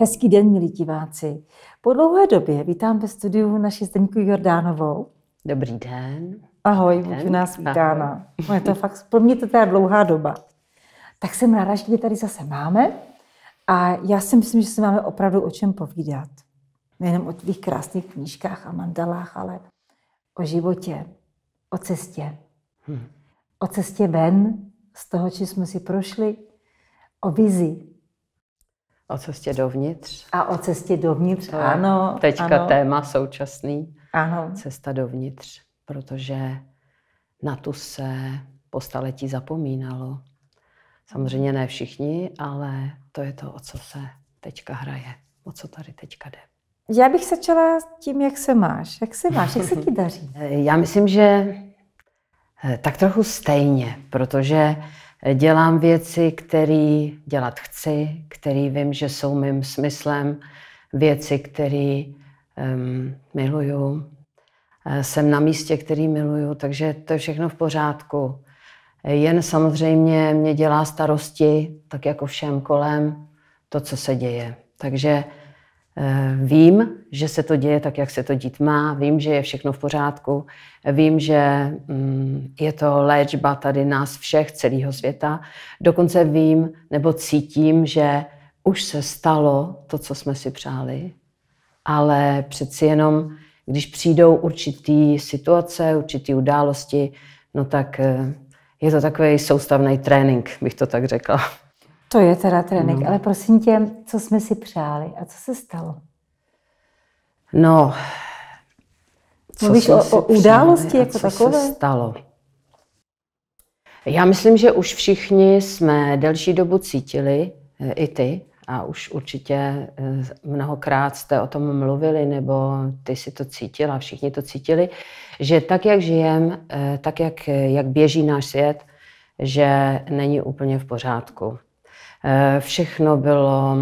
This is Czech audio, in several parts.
Hezký den, milí diváci. Po dlouhé době vítám ve studiu naši Zdeňku Jordánovou. Dobrý den. Ahoj, buď u nás vítána. No je to fakt, pro mě to je dlouhá doba. Tak jsem ráda, že tady zase máme. A já si myslím, že se máme opravdu o čem povídat. Nejenom o tvých krásných knížkách a mandalách, ale o životě, o cestě. Hm. O cestě ven z toho, či jsme si prošli, o vizi, O cestě dovnitř. A o cestě dovnitř, to ano. Teďka ano. téma současný. Ano. Cesta dovnitř, protože na tu se po staletí zapomínalo. Samozřejmě ne všichni, ale to je to, o co se teďka hraje, o co tady teďka jde. Já bych začala tím, jak se máš. Jak se máš, jak se ti daří? Já myslím, že eh, tak trochu stejně, protože dělám věci, které dělat chci, které vím, že jsou mým smyslem, věci, které um, miluju. Eh, jsem na místě, který miluju, takže to je všechno v pořádku. Jen samozřejmě mě dělá starosti, tak jako všem kolem, to, co se děje. Takže Eh, vím, že se to děje tak, jak se to dít má, vím, že je všechno v pořádku, vím, že mm, je to léčba tady nás všech, celého světa. Dokonce vím nebo cítím, že už se stalo to, co jsme si přáli, ale přeci jenom, když přijdou určitý situace, určitý události, no tak eh, je to takový soustavný trénink, bych to tak řekla. To je teda trénink, no. ale prosím tě, co jsme si přáli a co se stalo? No, co Mluvíš o, o události jako co takové? Se stalo? Já myslím, že už všichni jsme delší dobu cítili, eh, i ty, a už určitě eh, mnohokrát jste o tom mluvili, nebo ty si to cítila, všichni to cítili, že tak, jak žijem, eh, tak, jak, jak běží náš svět, že není úplně v pořádku všechno bylo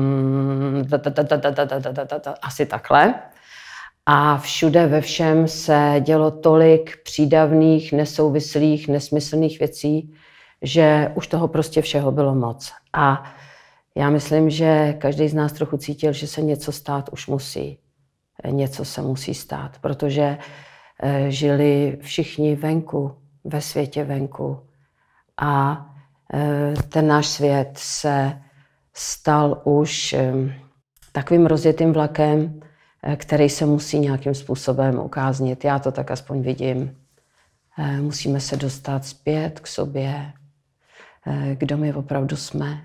asi takhle. A všude ve všem se dělo tolik přídavných, nesouvislých, nesmyslných věcí, že už toho prostě všeho bylo moc. A já myslím, že každý z nás trochu cítil, že se něco stát už musí. Něco se musí stát, protože žili všichni venku, ve světě venku. A Eh, ten náš svět se stal už takovým rozjetým vlakem, eh, který se musí nějakým způsobem ukáznit. Já to tak aspoň vidím. Eh, musíme se dostat zpět k sobě, kdo my opravdu jsme.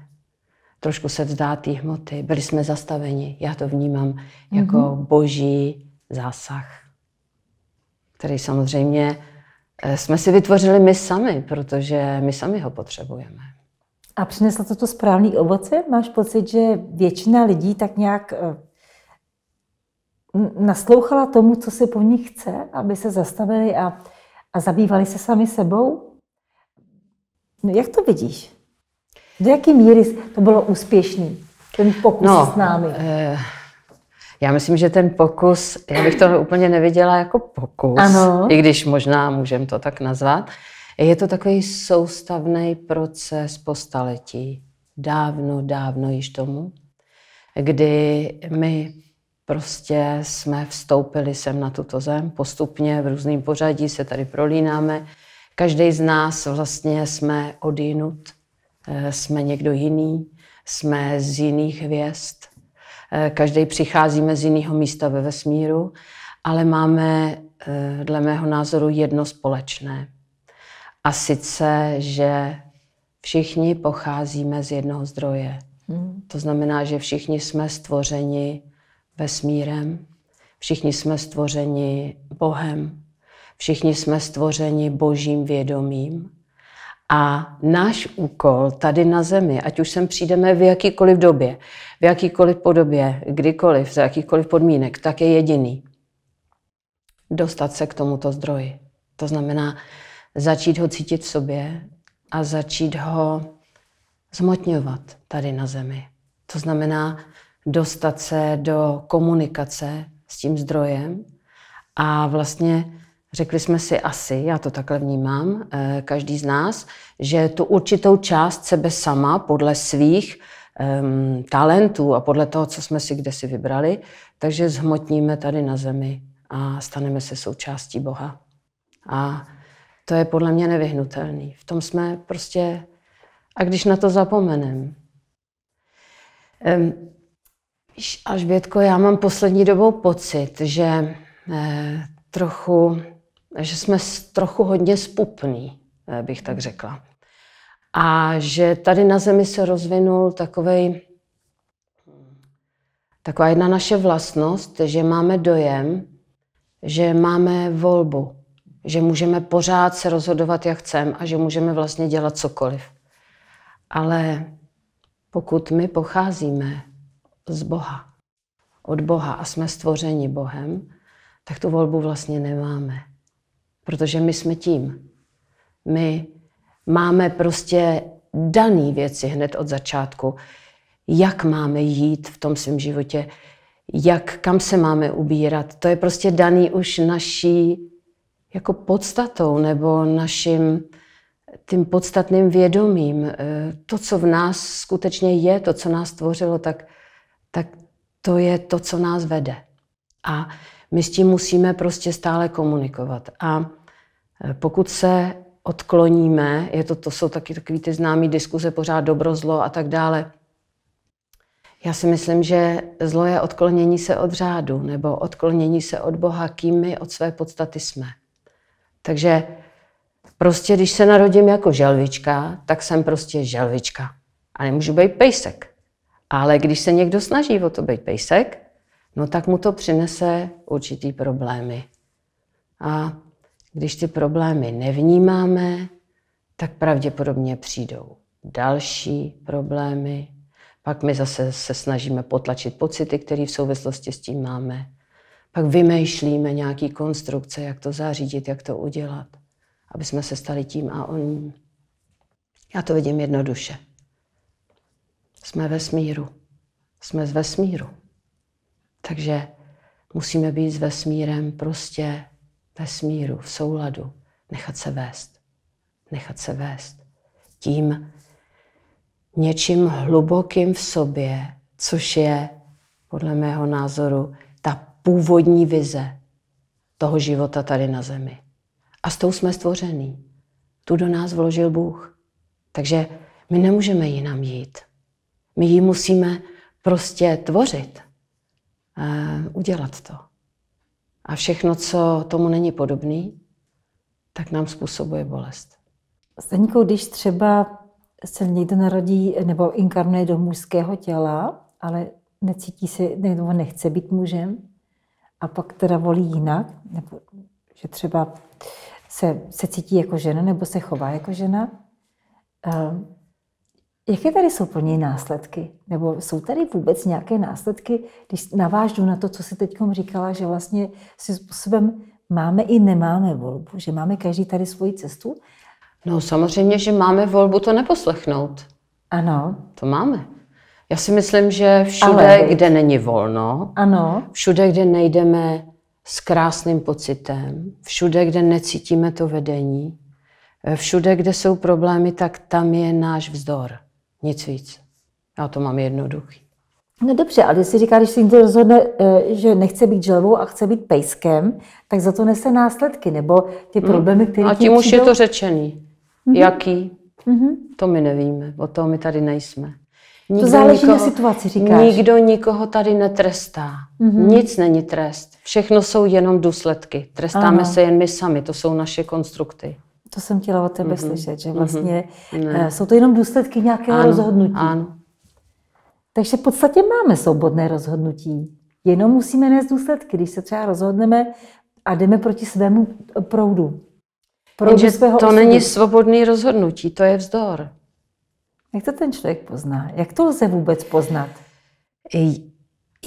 Trošku se vzdát té hmoty. Byli jsme zastaveni. Já to vnímám jako mm-hmm. boží zásah, který samozřejmě Eh, jsme si vytvořili my sami, protože my sami ho potřebujeme. A přineslo to to správný ovoce? Máš pocit, že většina lidí tak nějak eh, naslouchala tomu, co se po nich chce, aby se zastavili a, a zabývali se sami sebou? No, jak to vidíš? Do jaké míry to bylo úspěšný, ten pokus no, s námi? Eh... Já myslím, že ten pokus, já bych to úplně neviděla jako pokus, ano. i když možná můžeme to tak nazvat. Je to takový soustavný proces po staletí, dávno, dávno již tomu, kdy my prostě jsme vstoupili sem na tuto zem, postupně v různém pořadí se tady prolínáme. Každý z nás vlastně jsme odinut, eh, jsme někdo jiný, jsme z jiných hvězd, Eh, každý přicházíme z jiného místa ve vesmíru, ale máme eh, dle mého názoru jedno společné. A sice, že všichni pocházíme z jednoho zdroje. Hmm. To znamená, že všichni jsme stvořeni vesmírem, všichni jsme stvořeni Bohem, všichni jsme stvořeni Božím vědomím a náš úkol tady na Zemi, ať už sem přijdeme v jakýkoliv době, v jakýkoliv podobě, kdykoliv, za jakýkoliv podmínek, tak je jediný. Dostat se k tomuto zdroji. To znamená začít ho cítit v sobě a začít ho zmotňovat tady na Zemi. To znamená dostat se do komunikace s tím zdrojem a vlastně Řekli jsme si asi, já to takhle vnímám, eh, každý z nás, že tu určitou část sebe sama podle svých um, talentů a podle toho, co jsme si kde si vybrali, takže zhmotníme tady na zemi a staneme se součástí Boha. A to je podle mě nevyhnutelný. V tom jsme prostě... A když na to zapomeneme, um, Alžbětko, já mám poslední dobou pocit, že eh, trochu že jsme trochu hodně spupní, eh, bych tak řekla. A že tady na Zemi se rozvinul takovej, taková jedna naše vlastnost, že máme dojem, že máme volbu, že můžeme pořád se rozhodovat, jak chceme a že můžeme vlastně dělat cokoliv. Ale pokud my pocházíme z Boha, od Boha a jsme stvořeni Bohem, tak tu volbu vlastně nemáme protože my jsme tím. My máme prostě daný věci hned od začátku, jak máme jít v tom svém životě, jak, kam se máme ubírat. To je prostě daný už naší jako podstatou nebo naším tím podstatným vědomím. Eh, to, co v nás skutečně je, to, co nás tvořilo, tak, tak to je to, co nás vede. A my s tím musíme prostě stále komunikovat. A e, pokud se odkloníme, je to, to jsou taky takové ty známé diskuze, pořád dobro, zlo a tak dále. Já si myslím, že zlo je odklonění se od řádu nebo odklonění se od Boha, kým my od své podstaty jsme. Takže prostě, když se narodím jako želvička, tak jsem prostě želvička a nemůžu být pejsek. Ale když se někdo snaží o to být pejsek, no tak mu to přinese určitý problémy. A když ty problémy nevnímáme, tak pravděpodobně přijdou další problémy. Pak my zase se snažíme potlačit pocity, které v souvislosti s tím máme. Pak vymýšlíme nějaký konstrukce, jak to zařídit, jak to udělat, aby jsme se stali tím a oním. Já to vidím jednoduše. Jsme ve smíru. Jsme z vesmíru. Takže musíme být s vesmírem prostě ve smíru, v souladu, nechat se vést. Nechat se vést tím něčím hlubokým v sobě, což je podle mého názoru ta původní vize toho života tady na zemi. A s tou jsme stvořený. Tu do nás vložil Bůh. Takže my nemůžeme jinam jít. My ji musíme prostě tvořit. Eh, udělat to. A všechno, co tomu není podobný, tak nám způsobuje bolest. Staníko, když třeba se někdo narodí nebo inkarnuje do mužského těla, ale necítí se, nebo nechce být mužem, a pak teda volí jinak, nebo že třeba se, se cítí jako žena nebo se chová jako žena, eh, Jaké tady jsou pro něj následky? Nebo jsou tady vůbec nějaké následky, když navážu na to, co si teď říkala, že vlastně si způsobem máme i nemáme volbu, že máme každý tady svoji cestu? No samozřejmě, že máme volbu to neposlechnout. Ano. To máme. Já si myslím, že všude, Ale... kde není volno, ano. všude, kde nejdeme s krásným pocitem, všude, kde necítíme to vedení, eh, všude, kde jsou problémy, tak tam je náš vzdor. Nic víc. Já to mám jednoduchý. No dobře, ale jestli říká, když si někdo rozhodne, e, že nechce být želvou a chce být pejskem, tak za to nese následky, nebo ty hmm. problémy, které A tím už přijdou... je to řečený. Mm-hmm. Jaký? Mm-hmm. To my nevíme, o toho my tady nejsme. Nikdo to záleží nikoho, na situaci, říkáš. Nikdo nikoho tady netrestá. Mm-hmm. Nic není trest. Všechno jsou jenom důsledky. Trestáme ano. se jen my sami, to jsou naše konstrukty. To jsem chtěla od tebe mm-hmm. slyšet, že mhm. vlastně mm-hmm. jsou to jenom důsledky nějakého ano, rozhodnutí. Ano. Takže v podstatě máme svobodné rozhodnutí, jenom musíme nést důsledky, když se třeba rozhodneme a jdeme proti svému proudu. proudu Jenže svého to osudu. není svobodné rozhodnutí, to je vzdor. Jak to ten člověk pozná? Jak to lze vůbec poznat?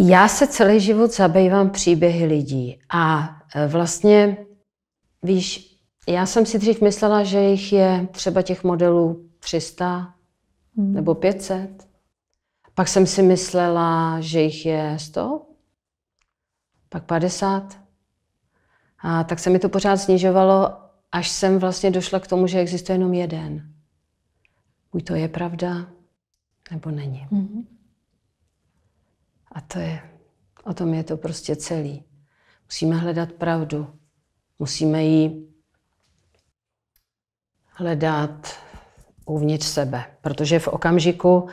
Já se celý život zabývám příběhy lidí a eh, vlastně, víš, já jsem si dřív myslela, že jich je třeba těch modelů 300 hmm. nebo 500. Pak jsem si myslela, že jich je 100, pak 50. A tak se mi to pořád snižovalo, až jsem vlastně došla k tomu, že existuje jenom jeden. Buď to je pravda, nebo není. Mm-hmm. A to je, o tom je to prostě celý. Musíme hledat pravdu. Musíme ji hledat uvnitř sebe. Protože v okamžiku,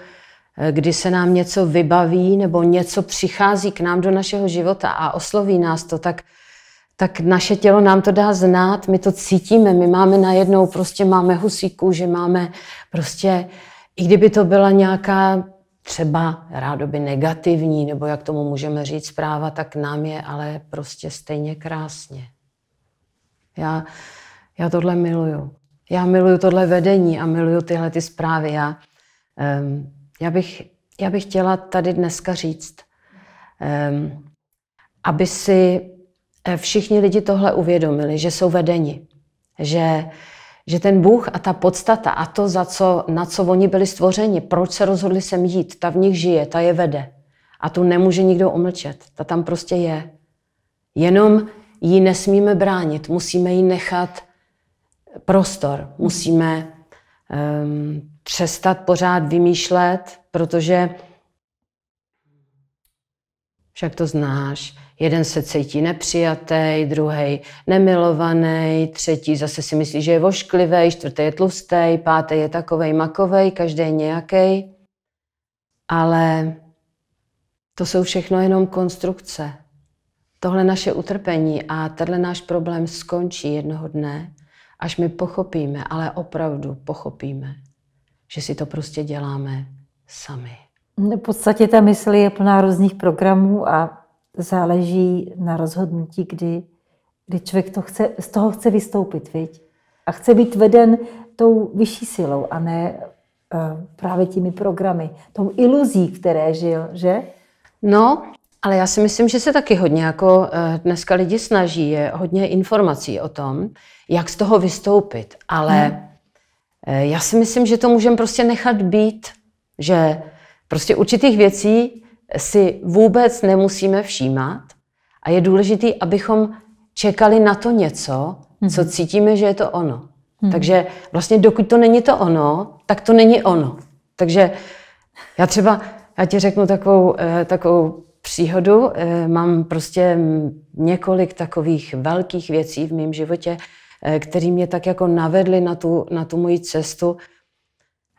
eh, kdy se nám něco vybaví nebo něco přichází k nám do našeho života a osloví nás to, tak, tak naše tělo nám to dá znát, my to cítíme, my máme najednou, prostě máme husíku, že máme prostě, i kdyby to byla nějaká třeba rádoby negativní, nebo jak tomu můžeme říct zpráva, tak nám je ale prostě stejně krásně. Já, já tohle miluju já miluju tohle vedení a miluju tyhle ty zprávy. Já, um, já, bych, já bych chtěla tady dneska říct, um, aby si eh, všichni lidi tohle uvědomili, že jsou vedeni, že, že ten Bůh a ta podstata a to, za co, na co oni byli stvořeni, proč se rozhodli sem jít, ta v nich žije, ta je vede. A tu nemůže nikdo omlčet, ta tam prostě je. Jenom ji nesmíme bránit, musíme ji nechat prostor. Musíme um, přestat pořád vymýšlet, protože však to znáš. Jeden se cítí nepřijatý, druhý nemilovaný, třetí zase si myslí, že je vošklivý, čtvrtý je tlustý, pátý je takovej makovej, každý je nějaký. Ale to jsou všechno jenom konstrukce. Tohle naše utrpení a tenhle náš problém skončí jednoho dne až my pochopíme, ale opravdu pochopíme, že si to prostě děláme sami. V podstatě ta mysl je plná různých programů a záleží na rozhodnutí, kdy, kdy člověk to chce, z toho chce vystoupit, viď? A chce být veden tou vyšší silou a ne uh, právě těmi programy, tou iluzí, které žil, že? No, ale já si myslím, že se taky hodně jako eh, dneska lidi snaží, je hodně informací o tom, jak z toho vystoupit. Ale hmm. Eh, já si myslím, že to můžeme prostě nechat být, že prostě určitých věcí si vůbec nemusíme všímat a je důležité, abychom čekali na to něco, hmm. co cítíme, že je to ono. Hmm. Takže vlastně dokud to není to ono, tak to není ono. Takže já třeba, já ti řeknu takovou, eh, takovou příhodu. Eh, mám prostě několik takových velkých věcí v mém životě, eh, které mě tak jako navedly na tu, na tu moji cestu.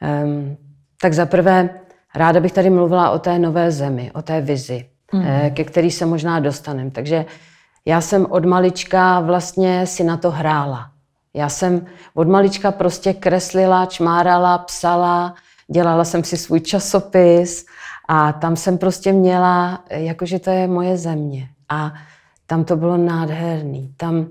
Ehm, tak zaprvé ráda bych tady mluvila o té nové zemi, o té vizi, mm. ke které se možná dostaneme. Takže já jsem od malička vlastně si na to hrála. Já jsem od malička prostě kreslila, čmárala, psala, dělala jsem si svůj časopis, a tam jsem prostě měla, eh, jakože to je moje země. A tam to bylo nádherný. Tam,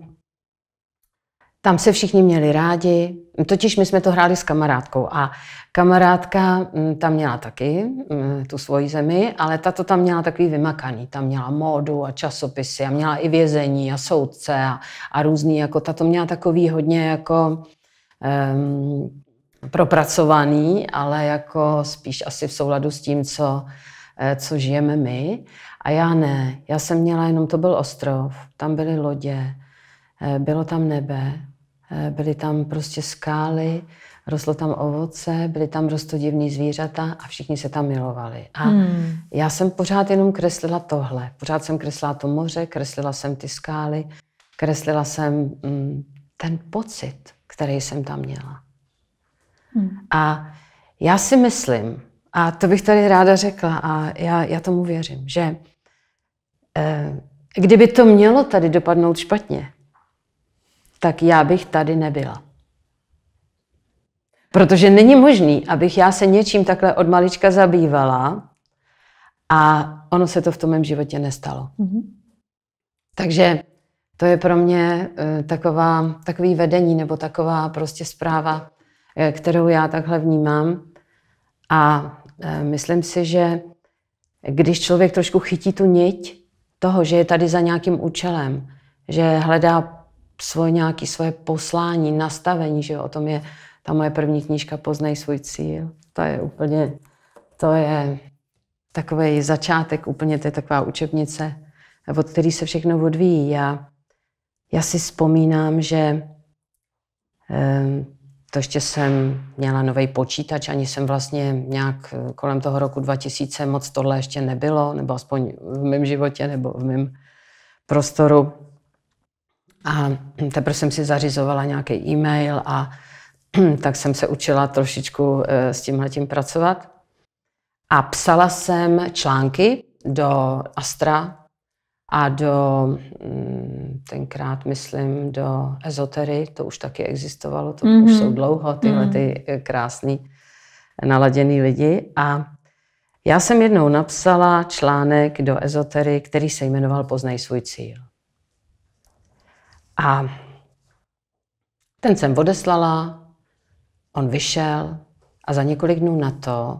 tam se všichni měli rádi. Totiž my jsme to hráli s kamarádkou a kamarádka mm, tam měla taky mm, tu svoji zemi, ale ta to tam měla takový vymakaný. Tam měla módu a časopisy a měla i vězení a soudce a, a různý, jako ta to měla takový hodně jako um, propracovaný, ale jako spíš asi v souladu s tím, co, eh, co žijeme my. A já ne. Já jsem měla jenom, to byl ostrov, tam byly lodě, eh, bylo tam nebe, eh, byly tam prostě skály, rostlo tam ovoce, byly tam rostodivní zvířata a všichni se tam milovali. A hmm. já jsem pořád jenom kreslila tohle. Pořád jsem kreslila to moře, kreslila jsem ty skály, kreslila jsem mm, ten pocit, který jsem tam měla. Hmm. A já si myslím, a to bych tady ráda řekla, a já, já tomu věřím, že eh, kdyby to mělo tady dopadnout špatně, tak já bych tady nebyla. Protože není možný, abych já se něčím takhle od malička zabývala a ono se to v tom mém životě nestalo. Mm-hmm. Takže to je pro mě eh, taková, takový vedení nebo taková prostě zpráva, Eh, kterou já takhle vnímám. A eh, myslím si, že když člověk trošku chytí tu niť toho, že je tady za nějakým účelem, že hledá svoje nějaké svoje poslání, nastavení, že o tom je ta moje první knížka Poznej svůj cíl. To je úplně, to je takový začátek, úplně to je taková učebnice, od který se všechno odvíjí. Já, já si vzpomínám, že eh, to ještě jsem měla nový počítač, ani jsem vlastně nějak eh, kolem toho roku 2000 moc tohle ještě nebylo, nebo aspoň v mém životě, nebo v mém prostoru. A teprve jsem si zařizovala nějaký e-mail a tak jsem se učila trošičku eh, s tímhletím pracovat. A psala jsem články do Astra, a do, mm, tenkrát myslím, do ezotery, to už taky existovalo, to mm-hmm. už mhm. jsou dlouho tyhle mhm. ty eh, krásný, eh, naladěný lidi. A já jsem jednou napsala článek do ezotery, který se jmenoval Poznej svůj cíl. A ten jsem odeslala, on vyšel a za několik dnů na to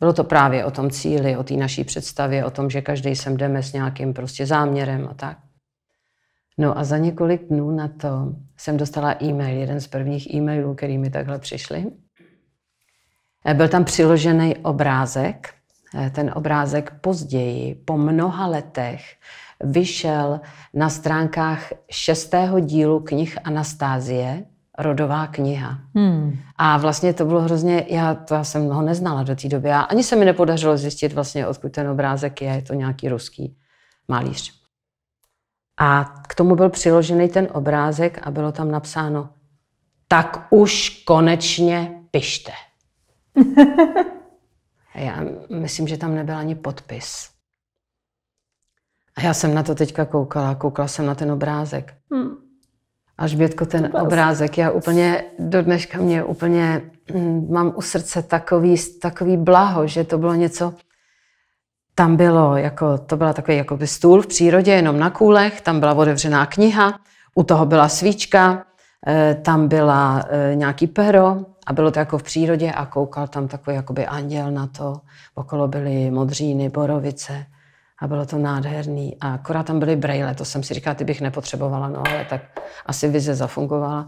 bylo to právě o tom cíli, o té naší představě, o tom, že každý sem jdeme s nějakým prostě záměrem a tak. No a za několik dnů na to jsem dostala e-mail, jeden z prvních e-mailů, který mi takhle přišli. Eh, byl tam přiložený obrázek. Eh, ten obrázek později, po mnoha letech, vyšel na stránkách šestého dílu knih Anastázie, rodová kniha. Hmm. A vlastně to bylo hrozně, já, to já jsem ho neznala do té doby. Já, ani se mi nepodařilo zjistit vlastně, odkud ten obrázek je, je to nějaký ruský malíř. A k tomu byl přiložený ten obrázek a bylo tam napsáno, tak už konečně pište. já myslím, že tam nebyl ani podpis. A já jsem na to teďka koukala, koukala jsem na ten obrázek. Hmm. Až Bětko, ten Super. obrázek, já úplně, do dneška mě úplně, mm, mám u srdce takový, takový blaho, že to bylo něco, tam bylo, jako, to byla takový jako by stůl v přírodě, jenom na kůlech, tam byla otevřená kniha, u toho byla svíčka, eh, tam byla eh, nějaký pero a bylo to jako v přírodě a koukal tam takový jakoby anděl na to. Okolo byly modříny, borovice, a bylo to nádherný. A akorát tam byly brejle, to jsem si říkala, ty bych nepotřebovala, no ale tak asi vize zafungovala.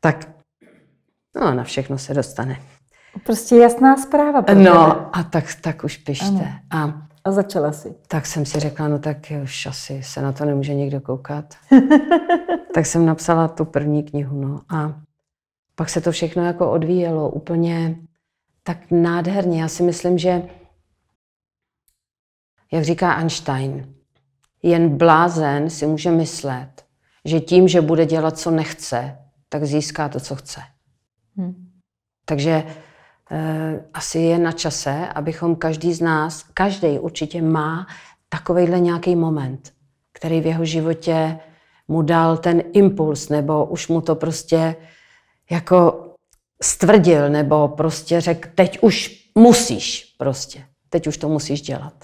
Tak no, na všechno se dostane. Prostě jasná zpráva. Protože... No a tak, tak už pište. A, a začala si. Tak jsem si řekla, no tak už asi se na to nemůže nikdo koukat. tak jsem napsala tu první knihu, no a pak se to všechno jako odvíjelo úplně tak nádherně. Já si myslím, že jak říká Einstein, jen blázen si může myslet, že tím, že bude dělat, co nechce, tak získá to, co chce. Hmm. Takže e, asi je na čase, abychom každý z nás, každý určitě má takovejhle nějaký moment, který v jeho životě mu dal ten impuls, nebo už mu to prostě jako stvrdil, nebo prostě řekl, teď už musíš prostě, teď už to musíš dělat.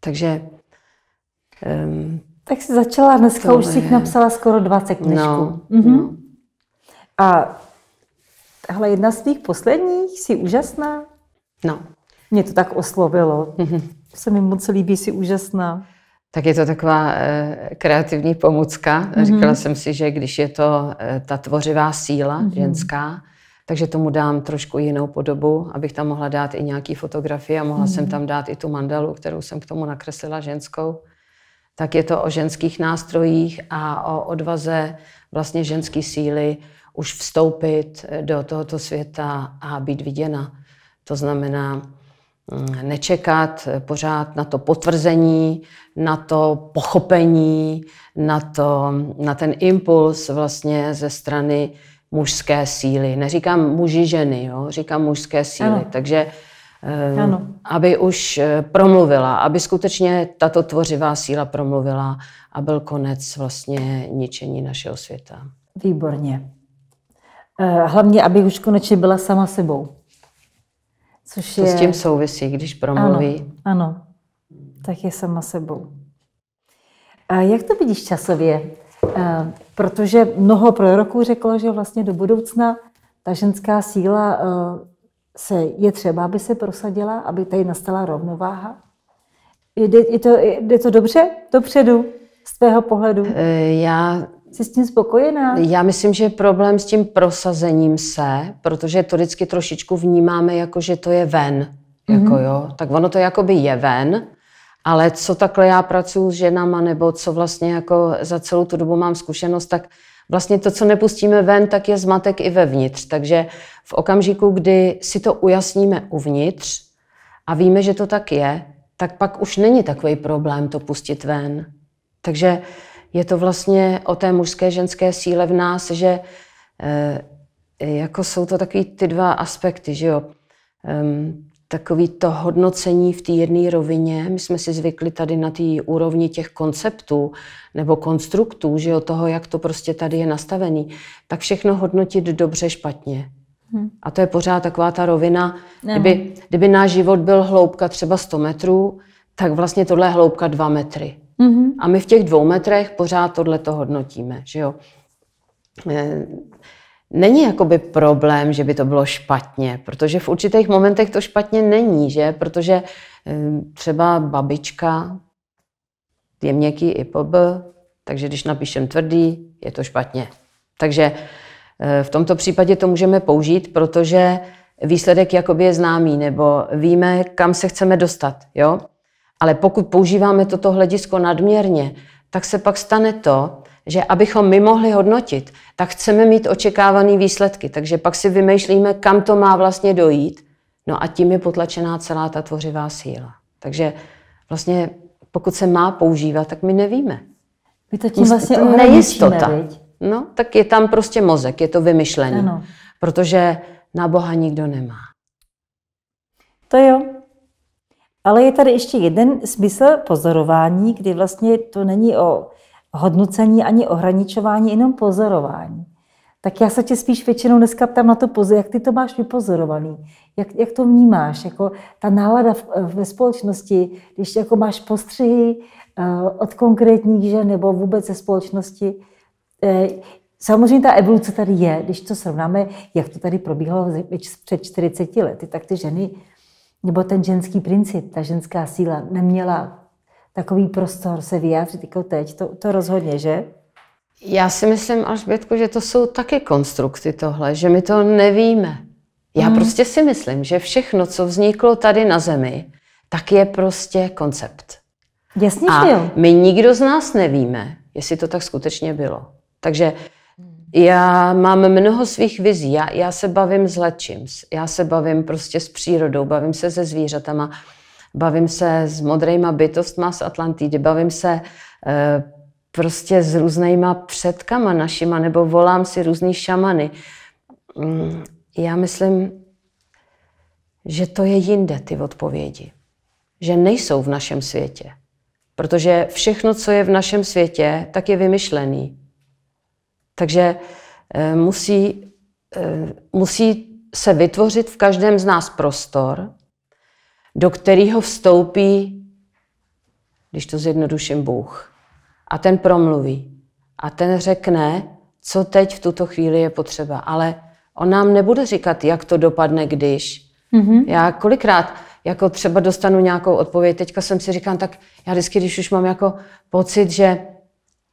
Takže... Um, tak jsi začala, dneska už si napsala skoro 20 knižků. No, mm-hmm. no. Mhm. A hele, jedna z těch posledních, jsi úžasná. No. Mě to tak oslovilo. Mm-hmm. Se mi moc líbí, jsi úžasná. Tak je to taková e, kreativní pomůcka. Mm-hmm. Říkala mhm. jsem si, že když je to e, ta tvořivá síla mm-hmm. ženská, takže tomu dám trošku jinou podobu, abych tam mohla dát i nějaké fotografie a mohla mm. jsem mhm. tam dát i tu mandalu, kterou jsem k tomu nakreslila ženskou. Tak je to o ženských nástrojích a o odvaze vlastně ženské síly už vstoupit do tohoto světa a být viděna. To znamená mm, nečekat pořád na to potvrzení, na to pochopení, na, to, na ten impuls vlastně ze strany mužské síly. Neříkám muži ženy, jo? říkám mužské síly. Ano. Takže eh, ano. aby už eh, promluvila, aby skutečně tato tvořivá síla promluvila a byl konec vlastně ničení našeho světa. Výborně. Eh, hlavně, aby už konečně byla sama sebou. Což je... To s tím souvisí, když promluví. Ano, ano. tak je sama sebou. A jak to vidíš časově? Eh, protože mnoho proroků řeklo, že vlastně do budoucna ta ženská síla eh, se je třeba, aby se prosadila, aby tady nastala rovnováha. Jde, je to, jde to dobře dopředu z tvého pohledu? Eh, já Jsi s tím spokojená? Já myslím, že je problém s tím prosazením se, protože to vždycky trošičku vnímáme jako, že to je ven. Mm-hmm. Jako mhm. jo, tak ono to jakoby je ven, ale co takhle já pracuji s ženama, nebo co vlastně jako za celou tu dobu mám zkušenost, tak vlastně to, co nepustíme ven, tak je zmatek i vevnitř. Takže v okamžiku, kdy si to ujasníme uvnitř a víme, že to tak je, tak pak už není takový problém to pustit ven. Takže je to vlastně o té mužské, ženské síle v nás, že e, jako jsou to takový ty dva aspekty, že jo. Ehm, takový to hodnocení v té jedné rovině. My jsme si zvykli tady na té úrovni těch konceptů nebo konstruktů, že jo, toho, jak to prostě tady je nastavený, tak všechno hodnotit dobře, špatně. Hmm. A to je pořád taková ta rovina. Ne. Kdyby, kdyby náš život byl hloubka třeba 100 metrů, tak vlastně tohle je hloubka 2 metry. Mm-hmm. A my v těch dvou metrech pořád tohle to hodnotíme, že jo. Eh, není jakoby problém, že by to bylo špatně, protože v určitých momentech to špatně není, že? Protože ehm, třeba babička je měkký i po B, takže když napíšem tvrdý, je to špatně. Takže eh, v tomto případě to můžeme použít, protože výsledek jakoby je známý, nebo víme, kam se chceme dostat. Jo? Ale pokud používáme toto hledisko nadměrně, tak se pak stane to, že abychom my mohli hodnotit, tak chceme mít očekávané výsledky. Takže pak si vymýšlíme, kam to má vlastně dojít. No a tím je potlačená celá ta tvořivá síla. Takže vlastně pokud se má používat, tak my nevíme. My to tím vlastně to nejistota. No, tak je tam prostě mozek, je to vymyšlení. Ano. Protože na Boha nikdo nemá. To jo. Ale je tady ještě jeden smysl pozorování, kdy vlastně to není o hodnocení ani ohraničování, jenom pozorování. Tak já se tě spíš většinou dneska ptám na to, jak ty to máš vypozorovaný, jak, jak to vnímáš, jako ta nálada v, ve společnosti, když jako máš postřihy eh, od konkrétních žen nebo vůbec ze společnosti. Eh, samozřejmě ta evoluce tady je, když to srovnáme, jak to tady probíhalo před 40 lety, tak ty ženy, nebo ten ženský princip, ta ženská síla neměla takový prostor se vyjádřit jako teď, to, to rozhodně, že? Já si myslím, Alžbětku, že to jsou taky konstrukty tohle, že my to nevíme. Já hmm. prostě si myslím, že všechno, co vzniklo tady na Zemi, tak je prostě koncept. Jasně, A že jo. my nikdo z nás nevíme, jestli to tak skutečně bylo. Takže mhm. já mám mnoho svých vizí. Já, já se bavím s lečím, já se bavím prostě s přírodou, bavím se se zvířatama bavím se s modrejma bytostma z Atlantidy, bavím se e, prostě s různýma předkama našima, nebo volám si různý šamany. Mm, já myslím, že to je jinde, ty odpovědi. Že nejsou v našem světě. Protože všechno, co je v našem světě, tak je vymyšlený. Takže e, musí, e, musí se vytvořit v každém z nás prostor, do kterého vstoupí, když to zjednoduším, Bůh. A ten promluví. A ten řekne, co teď v tuto chvíli je potřeba. Ale on nám nebude říkat, jak to dopadne, když. Mm-hmm. Já kolikrát jako třeba dostanu nějakou odpověď. Teďka jsem si říkám, tak já vždycky, když už mám jako pocit, že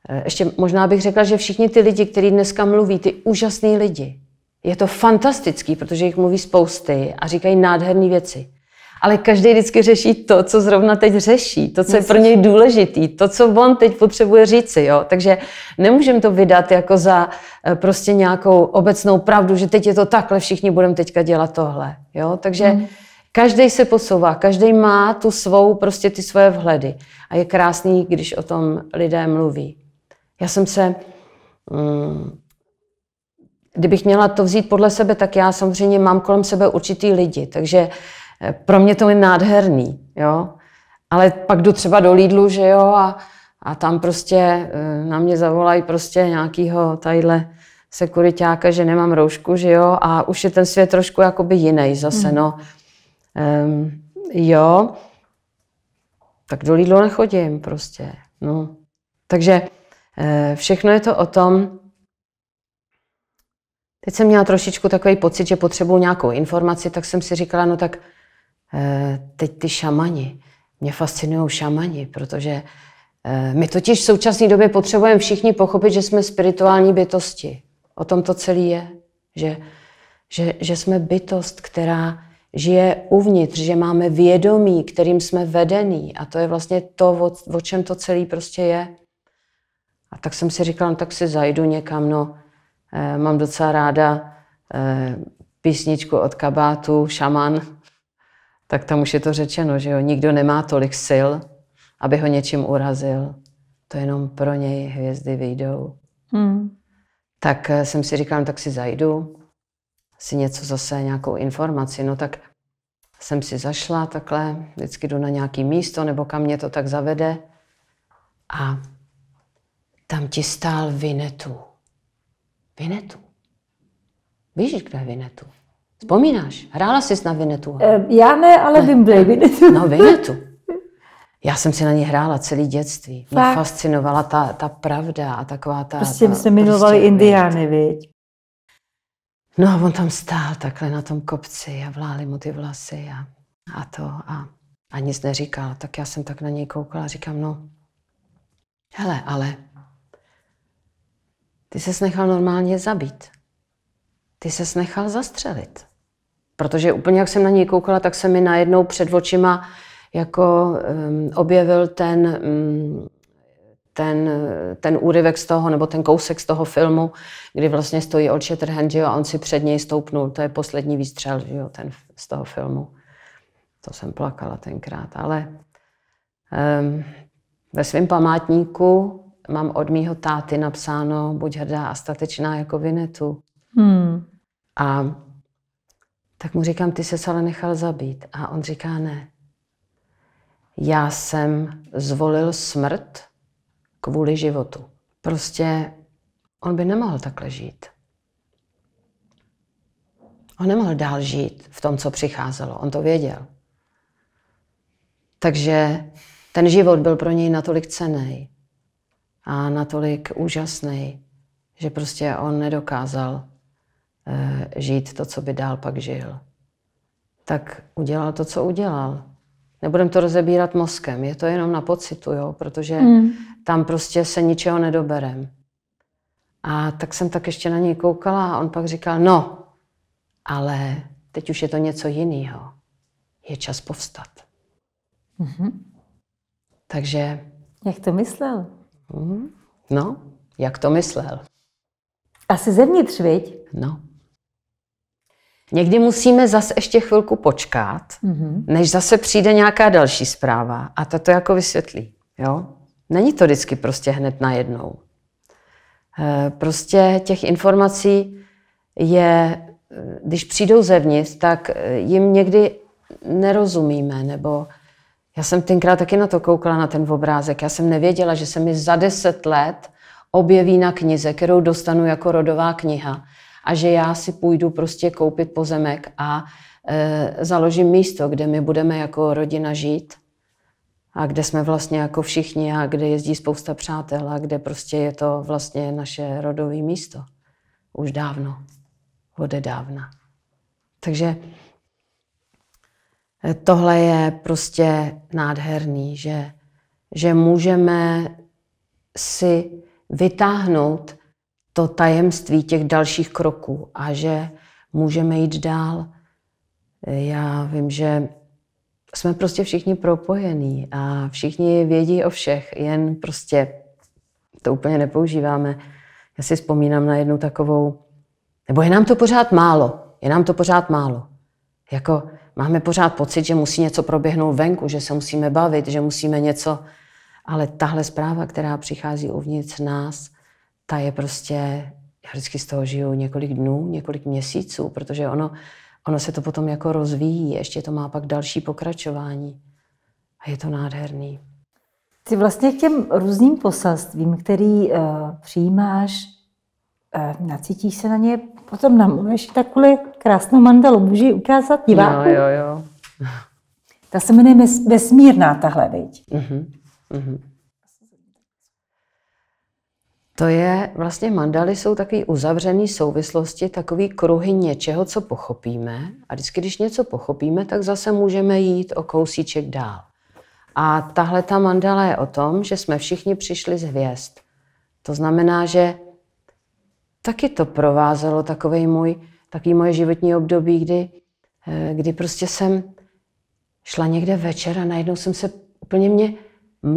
eh, ještě možná bych řekla, že všichni ty lidi, kteří dneska mluví, ty úžasní lidi, je to fantastický, protože jich mluví spousty a říkají nádherné věci ale každý vždycky řeší to, co zrovna teď řeší, to, co je pro něj důležitý, to, co on teď potřebuje říci. Jo? Takže nemůžeme to vydat jako za eh, prostě nějakou obecnou pravdu, že teď je to takhle, všichni budeme teďka dělat tohle. Jo? Takže hmm. každý se posouvá, každý má tu svou, prostě ty svoje vhledy. A je krásný, když o tom lidé mluví. Já jsem se... Hmm, kdybych měla to vzít podle sebe, tak já samozřejmě mám kolem sebe určitý lidi, takže uh, Eh, pro mě to je nádherný, jo. Ale pak jdu třeba do Lidlu, že jo, a, a tam prostě eh, na mě zavolají prostě nějakýho tadyhle sekuritáka, že nemám roušku, že jo, a už je ten svět trošku jakoby jiný zase, mhm. no. Um, jo, tak do Lidlu nechodím prostě, no. Takže eh, všechno je to o tom, teď jsem měla trošičku takový pocit, že potřebuju nějakou informaci, tak jsem si říkala, no tak Eh, teď ty šamani. Mě fascinují šamani, protože eh, my totiž v současné době potřebujeme všichni pochopit, že jsme spirituální bytosti. O tom to celé je. Že, že, že jsme bytost, která žije uvnitř, že máme vědomí, kterým jsme vedení. A to je vlastně to, o, o čem to celé prostě je. A tak jsem si říkala, no, tak si zajdu někam, no, eh, mám docela ráda eh, písničku od kabátu, šaman, tak tam už je to řečeno, že jo, nikdo nemá tolik sil, aby ho něčím urazil. To jenom pro něj hvězdy vyjdou. Hmm. Tak eh, jsem si říkal, tak si zajdu, si něco zase, nějakou informaci. No tak jsem si zašla takhle, vždycky jdu na nějaký místo, nebo kam mě to tak zavede. A tam ti stál Vinetu. Vinetu. Víš, kde je Vinetu? Vzpomínáš? Hrála jsi na Vinetu? Eh, já ne, ale ne. vím, byl Vinetu. No, Vinetu. Já jsem si na ní hrála celý dětství. Fakt? fascinovala ta, ta pravda a taková ta... Prostě ta, se minulovali prostě, indiány, viď? No a on tam stál takhle na tom kopci a vláli mu ty vlasy a, a to a, a nic neříkal. Tak já jsem tak na něj koukala a říkám, no, hele, ale ty se nechal normálně zabít. Ty se nechal zastřelit. Protože úplně jak jsem na něj koukala, tak se mi najednou před očima jako um, objevil ten, um, ten, ten úryvek z toho, nebo ten kousek z toho filmu, kdy vlastně stojí Olče Trhenžio a on si před něj stoupnul. To je poslední výstřel že jo, ten, z toho filmu. To jsem plakala tenkrát. Ale um, ve svém památníku mám od mýho táty napsáno buď hrdá a statečná jako Vinetu. Hmm. A tak mu říkám, ty se ale nechal zabít. A on říká, ne. Já jsem zvolil smrt kvůli životu. Prostě on by nemohl takhle žít. On nemohl dál žít v tom, co přicházelo. On to věděl. Takže ten život byl pro něj natolik cený a natolik úžasný, že prostě on nedokázal Eh, žít to, co by dál pak žil. Tak udělal to, co udělal. Nebudem to rozebírat mozkem, je to jenom na pocitu, jo? protože mm. tam prostě se ničeho nedoberem. A tak jsem tak ještě na něj koukala a on pak říkal, no, ale teď už je to něco jiného. Je čas povstat. Mm-hmm. Takže... Jak to myslel? Mm, no, jak to myslel? Asi zevnitř, viď? No. Někdy musíme zase ještě chvilku počkat, mm-hmm. než zase přijde nějaká další zpráva a ta to jako vysvětlí. Jo? Není to vždycky prostě hned najednou. E, prostě těch informací je, eh, když přijdou zevnitř, tak eh, jim někdy nerozumíme, nebo já jsem tenkrát taky na to koukala, na ten obrázek. Já jsem nevěděla, že se mi za deset let objeví na knize, kterou dostanu jako rodová kniha a že já si půjdu prostě koupit pozemek a e, založím místo, kde my budeme jako rodina žít a kde jsme vlastně jako všichni a kde jezdí spousta přátel a kde prostě je to vlastně naše rodové místo. Už dávno, ode dávna. Takže e, tohle je prostě nádherný, že, že můžeme si vytáhnout to tajemství těch dalších kroků a že můžeme jít dál. Já vím, že jsme prostě všichni propojení a všichni vědí o všech, jen prostě to úplně nepoužíváme. Já si vzpomínám na jednu takovou, nebo je nám to pořád málo, je nám to pořád málo. Jako máme pořád pocit, že musí něco proběhnout venku, že se musíme bavit, že musíme něco, ale tahle zpráva, která přichází uvnitř nás, ta je prostě, já vždycky z toho žiju několik dnů, několik měsíců, protože ono, ono se to potom jako rozvíjí, ještě to má pak další pokračování. A je to nádherný. Ty vlastně k těm různým poselstvím, který uh, přijímáš, uh, nacítíš se na ně, potom namluveš takhle krásnou mandalu. Můžu ji ukázat diváku? Jo, jo, jo. Ta se jmenuje mes, Vesmírná tahle, viď? Uh-huh, uh-huh to je vlastně mandaly jsou takový uzavřený souvislosti, takový kruhy něčeho, co pochopíme. A vždycky, když něco pochopíme, tak zase můžeme jít o kousíček dál. A tahle ta mandala je o tom, že jsme všichni přišli z hvězd. To znamená, že taky to provázelo takový můj, takový moje životní období, kdy, eh, kdy prostě jsem šla někde večer a najednou jsem se úplně mě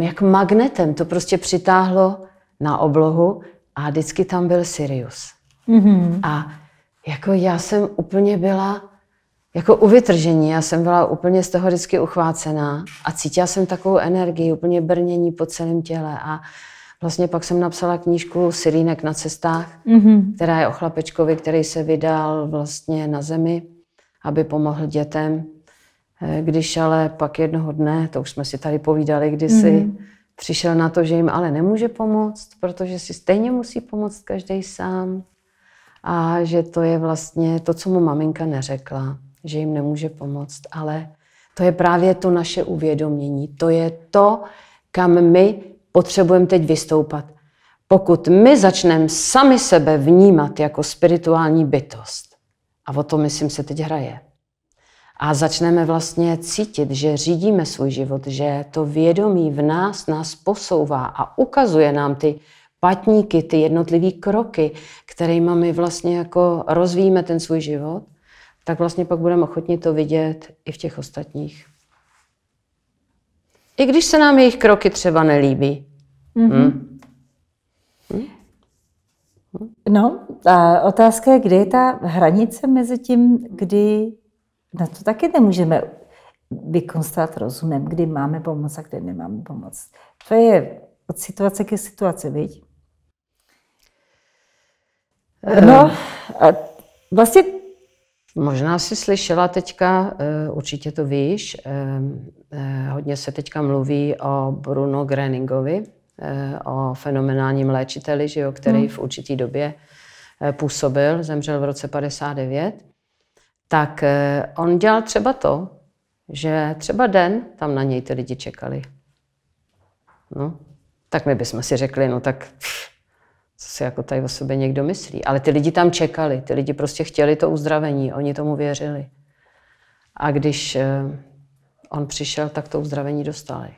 jak magnetem to prostě přitáhlo na oblohu a vždycky tam byl Sirius. Mm-hmm. A jako já jsem úplně byla jako u vytržení, já jsem byla úplně z toho vždycky uchvácená a cítila jsem takovou energii, úplně brnění po celém těle a vlastně pak jsem napsala knížku Sirínek na cestách, mm-hmm. která je o chlapečkovi, který se vydal vlastně na zemi, aby pomohl dětem. Eh, když ale pak jednoho dne, to už jsme si tady povídali kdysi, mm-hmm Přišel na to, že jim ale nemůže pomoct, protože si stejně musí pomoct každý sám a že to je vlastně to, co mu maminka neřekla, že jim nemůže pomoct, ale to je právě to naše uvědomění. To je to, kam my potřebujeme teď vystoupat. Pokud my začneme sami sebe vnímat jako spirituální bytost, a o to, myslím, se teď hraje, a začneme vlastně cítit, že řídíme svůj život, že to vědomí v nás nás posouvá a ukazuje nám ty patníky, ty jednotlivé kroky, kterými my vlastně jako rozvíjíme ten svůj život, tak vlastně pak budeme ochotni to vidět i v těch ostatních. I když se nám jejich kroky třeba nelíbí. Mm-hmm. Hmm? No, a otázka je, kde je ta hranice mezi tím, kdy na to taky nemůžeme vykonstat rozumem, kdy máme pomoc a kdy nemáme pomoc. To je od situace ke situaci, viď? Ehm. No, a vlastně... Možná si slyšela teďka, eh, určitě to víš, ehm, eh, hodně se teďka mluví o Bruno Greningovi, eh, o fenomenálním léčiteli, že jo, který hmm. v určitý době působil, zemřel v roce 59 tak eh, on dělal třeba to, že třeba den tam na něj ty lidi čekali. No, tak my bychom si řekli, no tak pff, co si jako tady o sobě někdo myslí. Ale ty lidi tam čekali, ty lidi prostě chtěli to uzdravení, oni tomu věřili. A když eh, on přišel, tak to uzdravení dostali.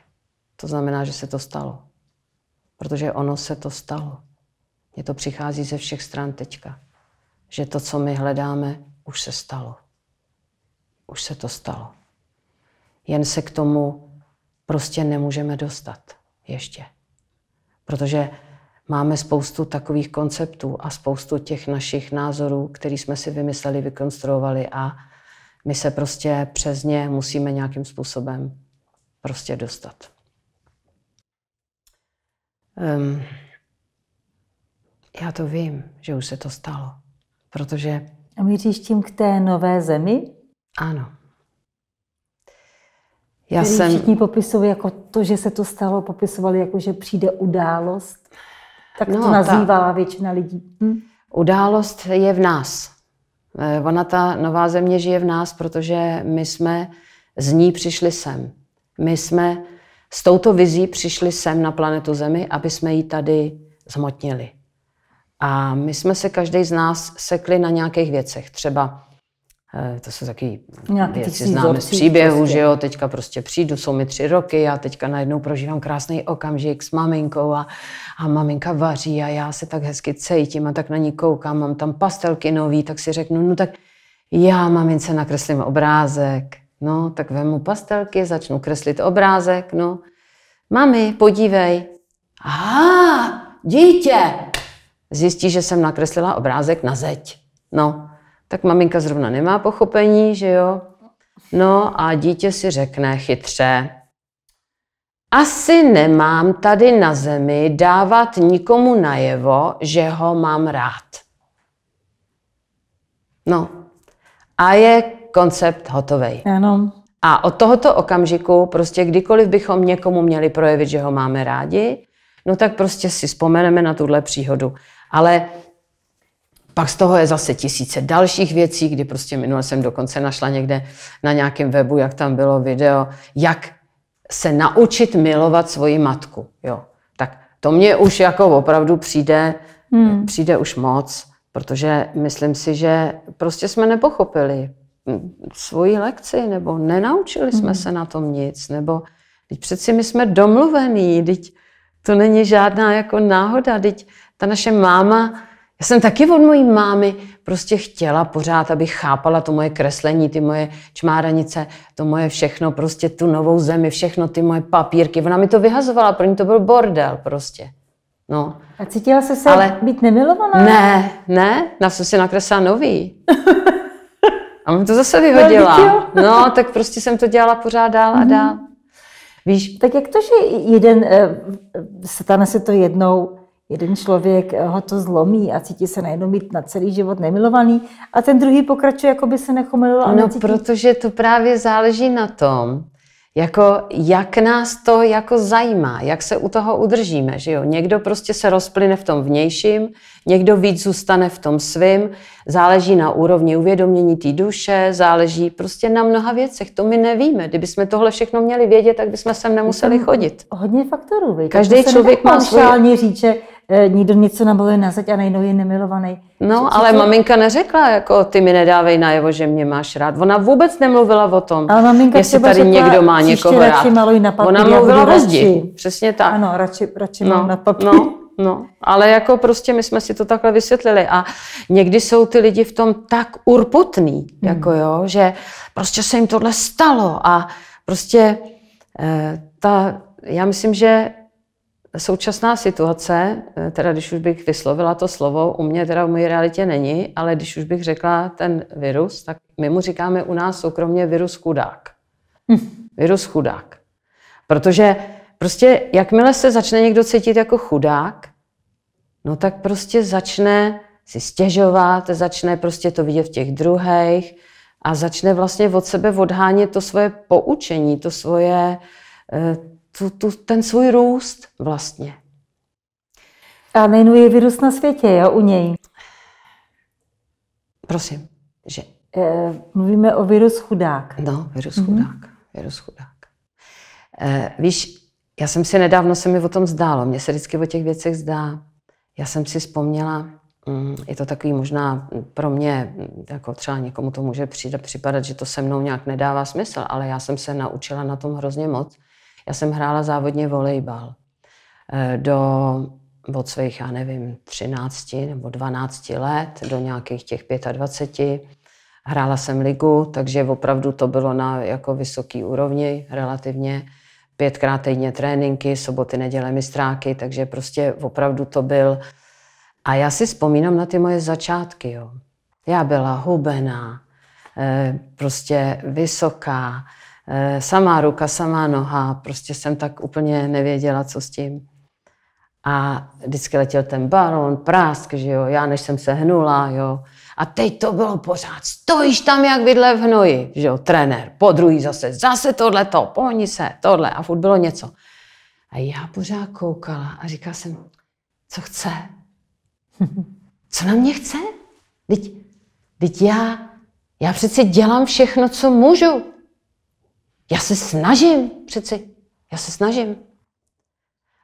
To znamená, že se to stalo. Protože ono se to stalo. Mně to přichází ze všech stran teďka. Že to, co my hledáme, už se stalo už se to stalo. Jen se k tomu prostě nemůžeme dostat ještě. Protože máme spoustu takových konceptů a spoustu těch našich názorů, které jsme si vymysleli, vykonstruovali a my se prostě přes ně musíme nějakým způsobem prostě dostat. Um, já to vím, že už se to stalo, protože... A míříš tím k té nové zemi? Ano. Já Který jsem... Všichni popisovali jako to, že se to stalo, popisovali jako, že přijde událost. Tak no, to nazývala ta... většina lidí. Hm? Událost je v nás. Eh, ona, ta nová země, žije v nás, protože my jsme z ní přišli sem. My jsme s touto vizí přišli sem na planetu Zemi, aby jsme ji tady zmotnili. A my jsme se každý z nás sekli na nějakých věcech. Třeba Eh, to jsou taky věci známe z příběhu, prostě. že jo, teďka prostě přijdu, jsou mi tři roky a teďka najednou prožívám krásný okamžik s maminkou a, a maminka vaří a já se tak hezky cejtím a tak na ní koukám, mám tam pastelky nový, tak si řeknu, no tak já mamince nakreslím obrázek, no tak vemu pastelky, začnu kreslit obrázek, no mami, podívej, aha, dítě, zjistí, že jsem nakreslila obrázek na zeď, no tak maminka zrovna nemá pochopení, že jo? No a dítě si řekne chytře, asi nemám tady na zemi dávat nikomu najevo, že ho mám rád. No a je koncept hotový. Ano. A od tohoto okamžiku, prostě kdykoliv bychom někomu měli projevit, že ho máme rádi, no tak prostě si vzpomeneme na tuhle příhodu. Ale pak z toho je zase tisíce dalších věcí, kdy prostě minule jsem dokonce našla někde na nějakém webu, jak tam bylo video, jak se naučit milovat svoji matku. Jo. Tak to mě už jako opravdu přijde, hmm. přijde už moc, protože myslím si, že prostě jsme nepochopili hm, svoji lekci, nebo nenaučili jsme hmm. se na tom nic, nebo teď přeci my jsme domluvení, teď to není žádná jako náhoda, teď ta naše máma já jsem taky od mojí mámy prostě chtěla pořád, aby chápala to moje kreslení, ty moje čmáranice, to moje všechno, prostě tu novou zemi, všechno ty moje papírky. Ona mi to vyhazovala, pro ní to byl bordel prostě. No. A cítila se se Ale... být nemilovaná? Ne, ne, na co si nakreslila nový. A mi to zase vyhodila. No, tak prostě jsem to dělala pořád dál a mhm. dál. Víš? Tak jak to, že jeden, eh, stane se to jednou, jeden člověk eh, ho to zlomí a cítí se najednou být na celý život nemilovaný a ten druhý pokračuje, jako by se nechomiloval. No, necítí... protože to právě záleží na tom, jako jak nás to jako zajímá, jak se u toho udržíme, že jo? Někdo prostě se rozplyne v tom vnějším, někdo víc zůstane v tom svým, záleží na úrovni uvědomění té duše, záleží prostě na mnoha věcech, to my nevíme. Kdyby jsme tohle všechno měli vědět, tak bychom sem nemuseli chodit. Hodně faktorů, víte? Každý člověk má svůj... říče, Eh, nikdo něco namluvil na zeď a najednou je nemilovaný. No, co, co ale to... maminka neřekla, jako ty mi nedávej najevo, že mě máš rád. Ona vůbec nemluvila o tom, ale maminka jestli tady řekla, někdo má někoho rád. Maluj na papír, Ona mluvila o přesně tak. Ano, radši, radši no, na papír. No, no, ale jako prostě my jsme si to takhle vysvětlili a někdy jsou ty lidi v tom tak urputný, hmm. jako jo, že prostě se jim tohle stalo a prostě eh, ta, já myslím, že Současná situace, eh, teda když už bych vyslovila to slovo, u mě teda v mojí realitě není, ale když už bych řekla ten virus, tak my mu říkáme u nás soukromně virus chudák. Hm. Virus chudák. Protože prostě jakmile se začne někdo cítit jako chudák, no tak prostě začne si stěžovat, začne prostě to vidět v těch druhých a začne vlastně od sebe odhánět to svoje poučení, to svoje eh, tu, tu, ten svůj růst vlastně. A je virus na světě, jo, u něj. Prosím, že? E, mluvíme o virus chudák. No, virus mm-hmm. chudák, virus chudák. E, víš, já jsem si nedávno, se mi o tom zdálo, mně se vždycky o těch věcech zdá. Já jsem si vzpomněla, mm, je to takový možná pro mě, mm, jako třeba někomu to může přijde, připadat, že to se mnou nějak nedává smysl, ale já jsem se naučila na tom hrozně moc, já jsem hrála závodně volejbal. Eh, do od svých, já nevím, 13 nebo 12 let do nějakých těch 25. Hrála jsem ligu, takže opravdu to bylo na jako vysoký úrovni relativně. Pětkrát týdně tréninky, soboty, neděle, mistráky, takže prostě opravdu to byl. A já si vzpomínám na ty moje začátky. Jo. Já byla hubená, eh, prostě vysoká, Eh, samá ruka, samá noha, prostě jsem tak úplně nevěděla, co s tím. A vždycky letěl ten balon, prásk, že jo, já než jsem se hnula, jo. A teď to bylo pořád, stojíš tam jak vidle v hnoji, že jo, trenér, po druhý zase, zase tohle to, pohni se, tohle a furt bylo něco. A já pořád koukala a říkala jsem, co chce? Co na mě chce? Teď, teď já, já přece dělám všechno, co můžu. Já se snažím přeci, já se snažím.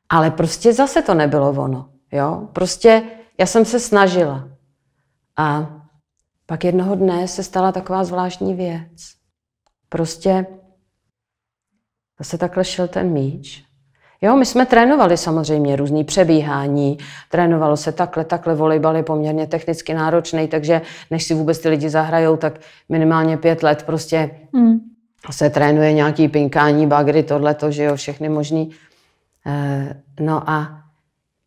Ale prostě zase to nebylo ono, jo. Prostě já jsem se snažila. A pak jednoho dne se stala taková zvláštní věc. Prostě zase takhle šel ten míč. Jo, my jsme trénovali samozřejmě různý přebíhání, trénovalo se takhle, takhle, volejbal je poměrně technicky náročný, takže než si vůbec ty lidi zahrajou, tak minimálně pět let prostě mm se trénuje nějaký pinkání, bagry, tohleto, že jo, všechny možný. Eh, no a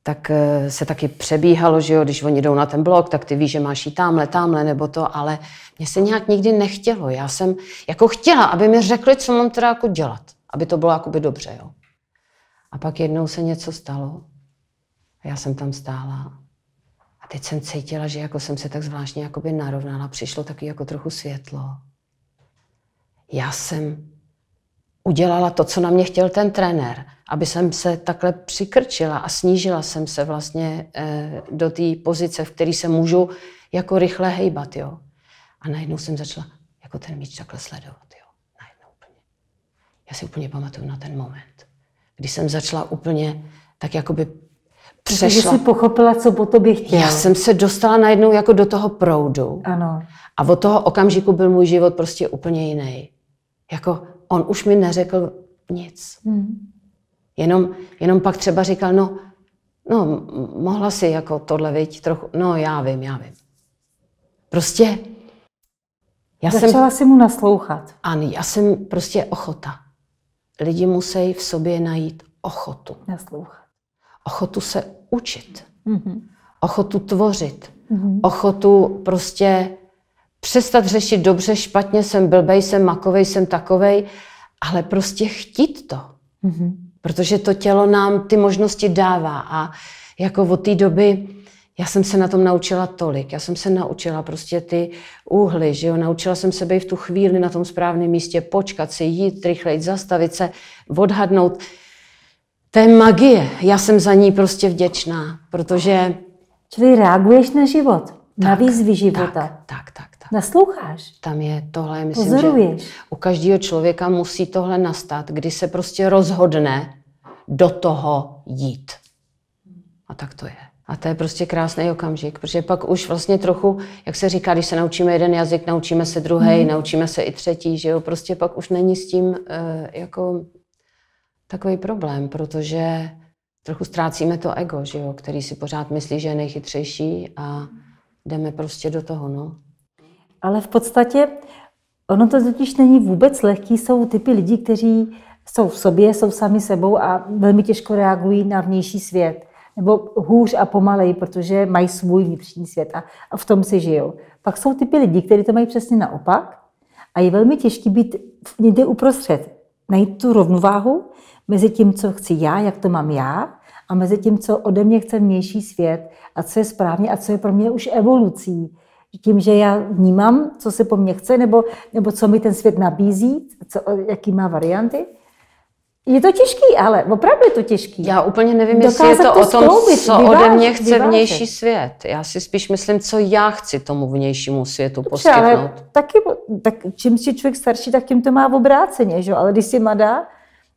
tak eh, se taky přebíhalo, že jo, když oni jdou na ten blok, tak ty víš, že máš jít tamhle, tamhle nebo to, ale mě se nějak nikdy nechtělo. Já jsem jako chtěla, aby mi řekli, co mám teda jako dělat, aby to bylo jakoby dobře, jo. A pak jednou se něco stalo a já jsem tam stála a teď jsem cítila, že jako jsem se tak zvláštně jakoby narovnala, přišlo taky jako trochu světlo já jsem udělala to, co na mě chtěl ten trenér, aby jsem se takhle přikrčila a snížila jsem se vlastně eh, do té pozice, v které se můžu jako rychle hejbat, jo. A najednou jsem začala jako ten míč takhle sledovat, jo. Najednou úplně. Já si úplně pamatuju na ten moment, kdy jsem začala úplně tak jakoby přešla. Protože jsi pochopila, co po tobě chtěla. Já jsem se dostala najednou jako do toho proudu. Ano. A od toho okamžiku byl můj život prostě úplně jiný. Jako on už mi neřekl nic. Hmm. Jenom, jenom pak třeba říkal, no, no, mohla si jako tohle, viď, trochu, no, já vím, já vím. Prostě já Začala jsem, si mu naslouchat. Ano, já jsem prostě ochota. Lidi musí v sobě najít ochotu. Naslouchat. Ochotu se učit. Mm-hmm. Ochotu tvořit. Mm-hmm. Ochotu prostě přestat řešit dobře, špatně, jsem blbej, jsem makovej, jsem takovej, ale prostě chtít to. Mm-hmm. Protože to tělo nám ty možnosti dává a jako od té doby já jsem se na tom naučila tolik. Já jsem se naučila prostě ty úhly, že jo? Naučila jsem se být v tu chvíli na tom správném místě, počkat si, jít rychleji, zastavit se, odhadnout. To je magie. Já jsem za ní prostě vděčná, protože... Čili reaguješ na život, tak, na výzvy života. Tak, tak, tak. Nasloucháš. Tam je tohle, myslím, Pozoruješ. že u každého člověka musí tohle nastat, kdy se prostě rozhodne do toho jít. A tak to je. A to je prostě krásný okamžik, protože pak už vlastně trochu, jak se říká, když se naučíme jeden jazyk, naučíme se druhý, hmm. naučíme se i třetí, že jo, prostě pak už není s tím uh, jako takový problém, protože trochu ztrácíme to ego, že jo, který si pořád myslí, že je nejchytřejší a jdeme prostě do toho, no. Ale v podstatě ono to totiž není vůbec lehký. Jsou typy lidí, kteří jsou v sobě, jsou sami sebou a velmi těžko reagují na vnější svět. Nebo hůř a pomalej, protože mají svůj vnitřní svět a, v tom si žijou. Pak jsou typy lidí, kteří to mají přesně naopak a je velmi těžké být někde uprostřed. Najít tu rovnováhu mezi tím, co chci já, jak to mám já, a mezi tím, co ode mě chce vnější svět a co je správně a co je pro mě už evolucí tím, že já vnímám, co se po mně chce, nebo, nebo co mi ten svět nabízí, co, jaký má varianty. Je to těžký, ale opravdu je to těžký. Já úplně nevím, Dokázat jestli je to, to o tom, skloubit, co vyvážet, ode mě chce vyvážet. vnější svět. Já si spíš myslím, co já chci tomu vnějšímu světu Dobře, poskytnout. Ale taky, tak čím si člověk starší, tak tím to má v obráceně, že? ale když si mladá,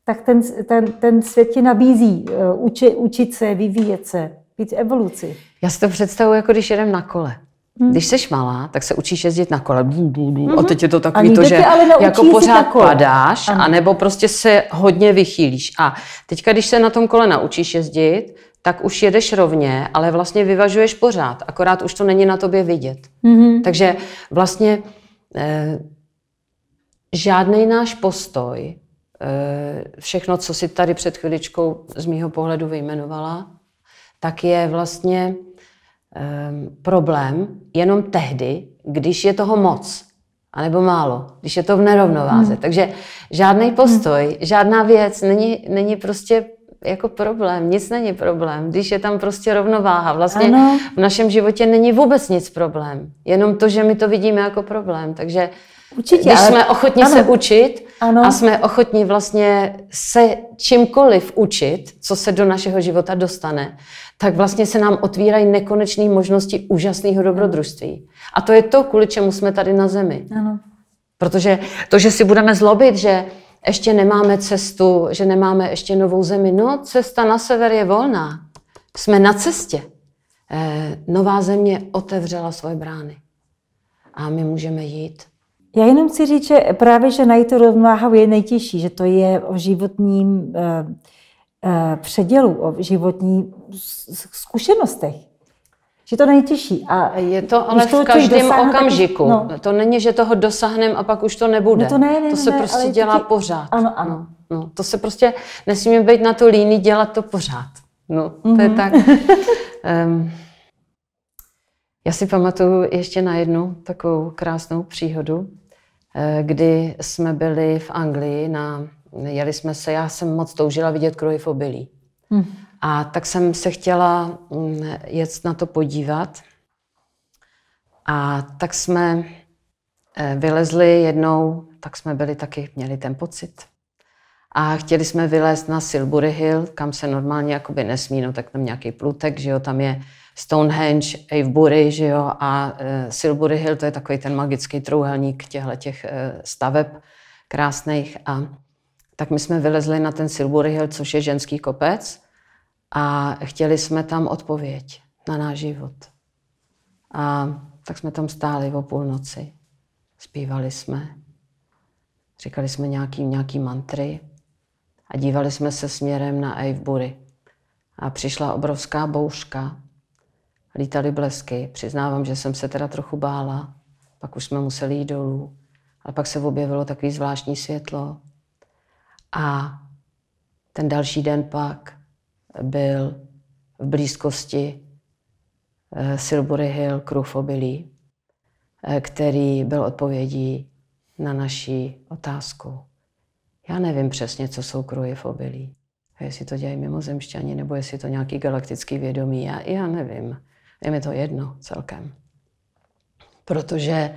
tak ten, ten, ten svět ti nabízí eh, uči, učit se, vyvíjet se, být evoluci. Já si to představuji, jako když jedem na kole. Hmm. Když jsi malá, tak se učíš jezdit na kole. Bů, bů, bů. hmm A mhm. teď je to takový to, že jako pořád padáš, ano. anebo prostě se hodně vychýlíš. A teďka, když se na tom kole naučíš jezdit, tak už jedeš rovně, ale vlastně vyvažuješ pořád. Akorát už to není na tobě vidět. hmm Takže vlastně eh, žádný náš postoj, eh, všechno, co si tady před chviličkou z mýho pohledu vyjmenovala, tak je vlastně um, problém jenom tehdy, když je toho moc, anebo málo, když je to v nerovnováze. Hmm. Takže žádný hmm. postoj, hmm. žádná věc není, není prostě jako problém, nic není problém, když je tam prostě rovnováha. Vlastně ano. v našem životě není vůbec nic problém, jenom to, že my to vidíme jako problém. Takže Určitě, Když ale... jsme ochotni ano. se učit ano. a jsme ochotni vlastně se čímkoliv učit, co se do našeho života dostane, tak vlastně se nám otvírají nekonečné možnosti úžasného dobrodružství. A to je to, kvůli čemu jsme tady na zemi. Ano. Protože to, že si budeme zlobit, že ještě nemáme cestu, že nemáme ještě novou zemi. No, cesta na sever je volná. Jsme na cestě. Eh, nová země otevřela svoje brány. A my můžeme jít. Já jenom chci říct, že právě, že najít tu rovnováhu je nejtěžší, že to je o životním eh, eh, předělu, o životní zkušenostech. Že to nejtěžší. A je to ale v každém okamžiku. no. To není, že toho dosáhneme a pak už to nebude. No to, ne, ne, to se ne, prostě dělá tě... pořád. Ano, ano. No, no, to se prostě, nesmíme být na to líní, dělat to pořád. No, to mm-hmm. je mhm. tak. um, já si pamatuju ještě na jednu takovou krásnou příhodu. Eh, kdy jsme byli v Anglii, na, jeli jsme se, já jsem moc toužila vidět v obilí. Hmm. A tak jsem se chtěla mm, jet na to podívat. A tak jsme eh, vylezli jednou, tak jsme byli taky, měli ten pocit. A chtěli jsme vylézt na Silbury Hill, kam se normálně jakoby nesmí, no tak tam nějaký plutek, že jo, tam je Stonehenge, Avebury, že jo, a e, Silbury Hill, to je takový ten magický trouhelník těchto těch e, staveb krásných. A tak my jsme vylezli na ten Silbury Hill, což je ženský kopec, a chtěli jsme tam odpověď na náš život. A tak jsme tam stáli o půlnoci, zpívali jsme, říkali jsme nějaký, nějaký mantry a dívali jsme se směrem na Avebury. A přišla obrovská bouřka Lítaly blesky. Přiznávám, že jsem se teda trochu bála. Pak už jsme museli jít dolů. Ale pak se objevilo takový zvláštní světlo. A ten další den pak byl v blízkosti eh, Silbury Hill kruh obilí, eh, který byl odpovědí na naší otázku. Já nevím přesně, co jsou kruhy v obilí. A jestli to dělají mimozemšťani, nebo jestli to nějaký galaktický vědomí, já, já nevím je mi to jedno celkem. Protože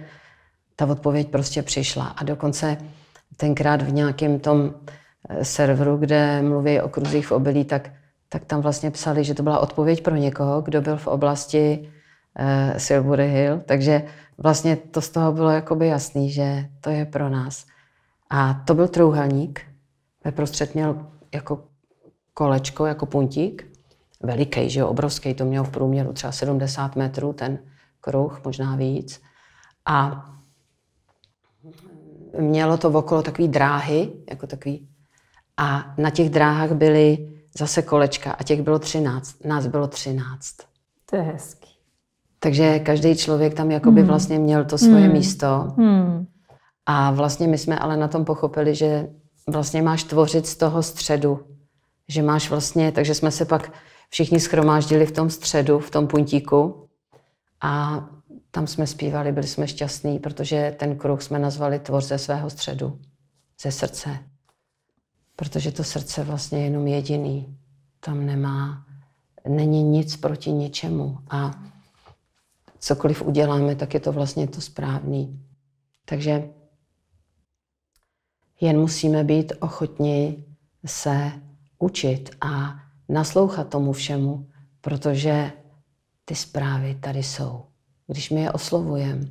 ta odpověď prostě přišla. A dokonce tenkrát v nějakém tom eh, serveru, kde mluví o kruzích v obilí, tak, tak tam vlastně psali, že to byla odpověď pro někoho, kdo byl v oblasti uh, Silbury Hill. Takže vlastně to z toho bylo jakoby jasný, že to je pro nás. A to byl trouhelník. Ve prostřed měl jako kolečko, jako puntík veliký, že jo, obrovský, to měl v průměru třeba 70 metrů ten kruh, možná víc. A mělo to okolo takový dráhy, jako takový. A na těch dráhách byly zase kolečka a těch bylo 13. Nás bylo 13. To je hezký. Takže každý člověk tam jakoby mm. vlastně měl to svoje mm. místo. Mm. A vlastně my jsme ale na tom pochopili, že vlastně máš tvořit z toho středu. Že máš vlastně, takže jsme se pak všichni schromáždili v tom středu, v tom puntíku a tam jsme zpívali, byli jsme šťastní, protože ten kruh jsme nazvali Tvor ze svého středu, ze srdce. Protože to srdce vlastně je jenom jediný. Tam nemá, není nic proti ničemu a cokoliv uděláme, tak je to vlastně to správný. Takže jen musíme být ochotni se učit a naslouchat tomu všemu, protože ty zprávy tady jsou. Když my je oslovujeme,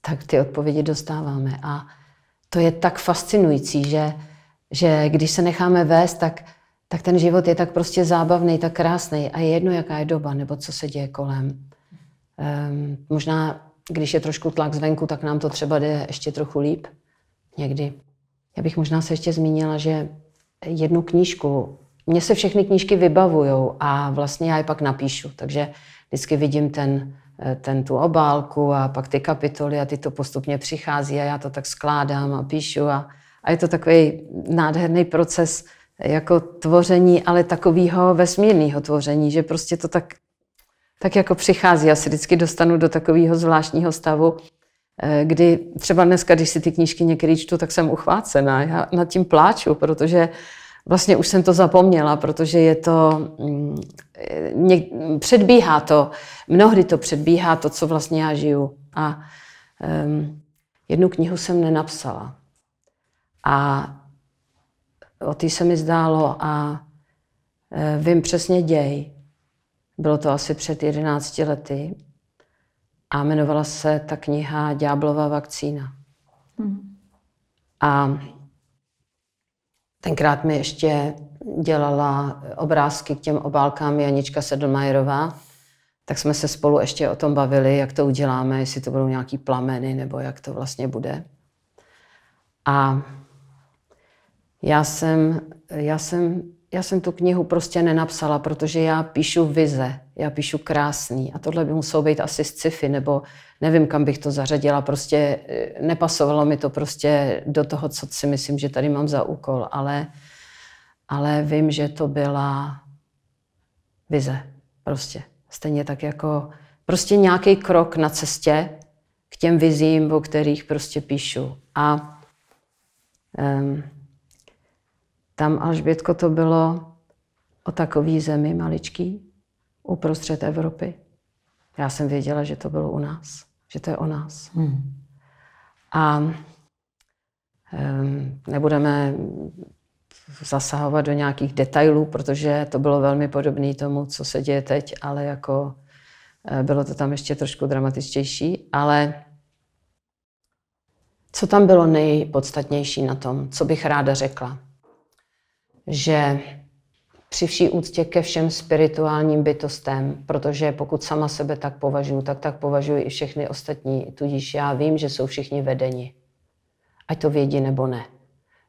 tak ty odpovědi dostáváme. A to je tak fascinující, že, že když se necháme vést, tak, tak ten život je tak prostě zábavný, tak krásný. A je jedno, jaká je doba, nebo co se děje kolem. Um, možná, když je trošku tlak zvenku, tak nám to třeba jde ještě trochu líp. Někdy. Já bych možná se ještě zmínila, že jednu knížku mně se všechny knížky vybavujou a vlastně já je pak napíšu. Takže vždycky vidím ten, eh, ten tu obálku a pak ty kapitoly a ty to postupně přichází a já to tak skládám a píšu a, a je to takový nádherný proces jako tvoření, ale takového vesmírného tvoření, že prostě to tak, tak jako přichází. Já se vždycky dostanu do takového zvláštního stavu, eh, kdy třeba dneska, když si ty knížky někdy čtu, tak jsem uchvácená. Já nad tím pláču, protože vlastně už jsem to zapomněla, protože je to, mm, eh, něk, předbíhá to, mnohdy to předbíhá to, co vlastně já žiju. A um, jednu knihu jsem nenapsala. A o té se mi zdálo a uh, vím přesně děj. Bylo to asi před 11 lety a jmenovala se ta kniha Ďáblová vakcína. Hmm. A Tenkrát mi ještě dělala obrázky k těm obálkám Janička Sedlmajerová, tak jsme se spolu ještě o tom bavili, jak to uděláme, jestli to budou nějaký plameny, nebo jak to vlastně bude. A já jsem, já jsem já jsem tu knihu prostě nenapsala, protože já píšu vize, já píšu krásný a tohle by muselo být asi z sci-fi, nebo nevím, kam bych to zařadila, prostě eh, nepasovalo mi to prostě do toho, co si myslím, že tady mám za úkol, ale, ale vím, že to byla vize, prostě. Stejně tak jako prostě nějaký krok na cestě k těm vizím, o kterých prostě píšu. A um, tam, Alžbětko, to bylo o takový zemi maličký, uprostřed Evropy. Já jsem věděla, že to bylo u nás, že to je o nás. Hmm. A um, nebudeme zasahovat do nějakých detailů, protože to bylo velmi podobné tomu, co se děje teď, ale jako eh, bylo to tam ještě trošku dramatičtější, ale co tam bylo nejpodstatnější na tom, co bych ráda řekla? že při vší úctě ke všem spirituálním bytostem, protože pokud sama sebe tak považuji, tak tak považuji i všechny ostatní, tudíž já vím, že jsou všichni vedeni. Ať to vědí nebo ne.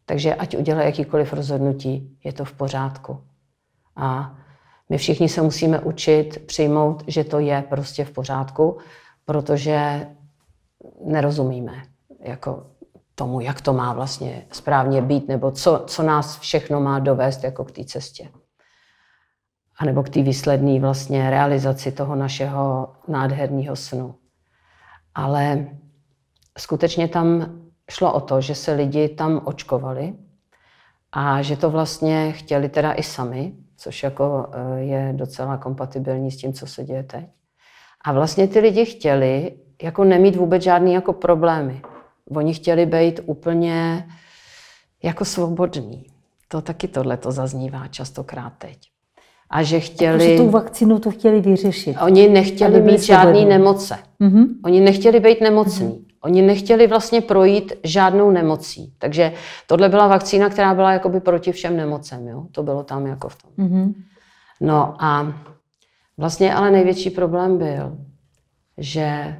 Takže ať udělá jakýkoliv rozhodnutí, je to v pořádku. A my všichni se musíme učit přijmout, že to je prostě v pořádku, protože nerozumíme. Jako tomu, jak to má vlastně správně být, nebo co, co nás všechno má dovést jako k té cestě. A nebo k té výsledné vlastně realizaci toho našeho nádherného snu. Ale skutečně tam šlo o to, že se lidi tam očkovali a že to vlastně chtěli teda i sami, což jako e, je docela kompatibilní s tím, co se děje teď. A vlastně ty lidi chtěli jako nemít vůbec žádný jako problémy. Oni chtěli být úplně jako svobodní. To taky tohle to zaznívá častokrát teď. A že chtěli... Jako, že tu vakcinu to chtěli vyřešit. Oni nechtěli mít žádné nemoce. Mm-hmm. Oni nechtěli být nemocní. Mm-hmm. Oni nechtěli vlastně projít žádnou nemocí. Takže tohle byla vakcína, která byla jakoby proti všem nemocem. Jo? To bylo tam jako v tom. Mm-hmm. No a vlastně ale největší problém byl, že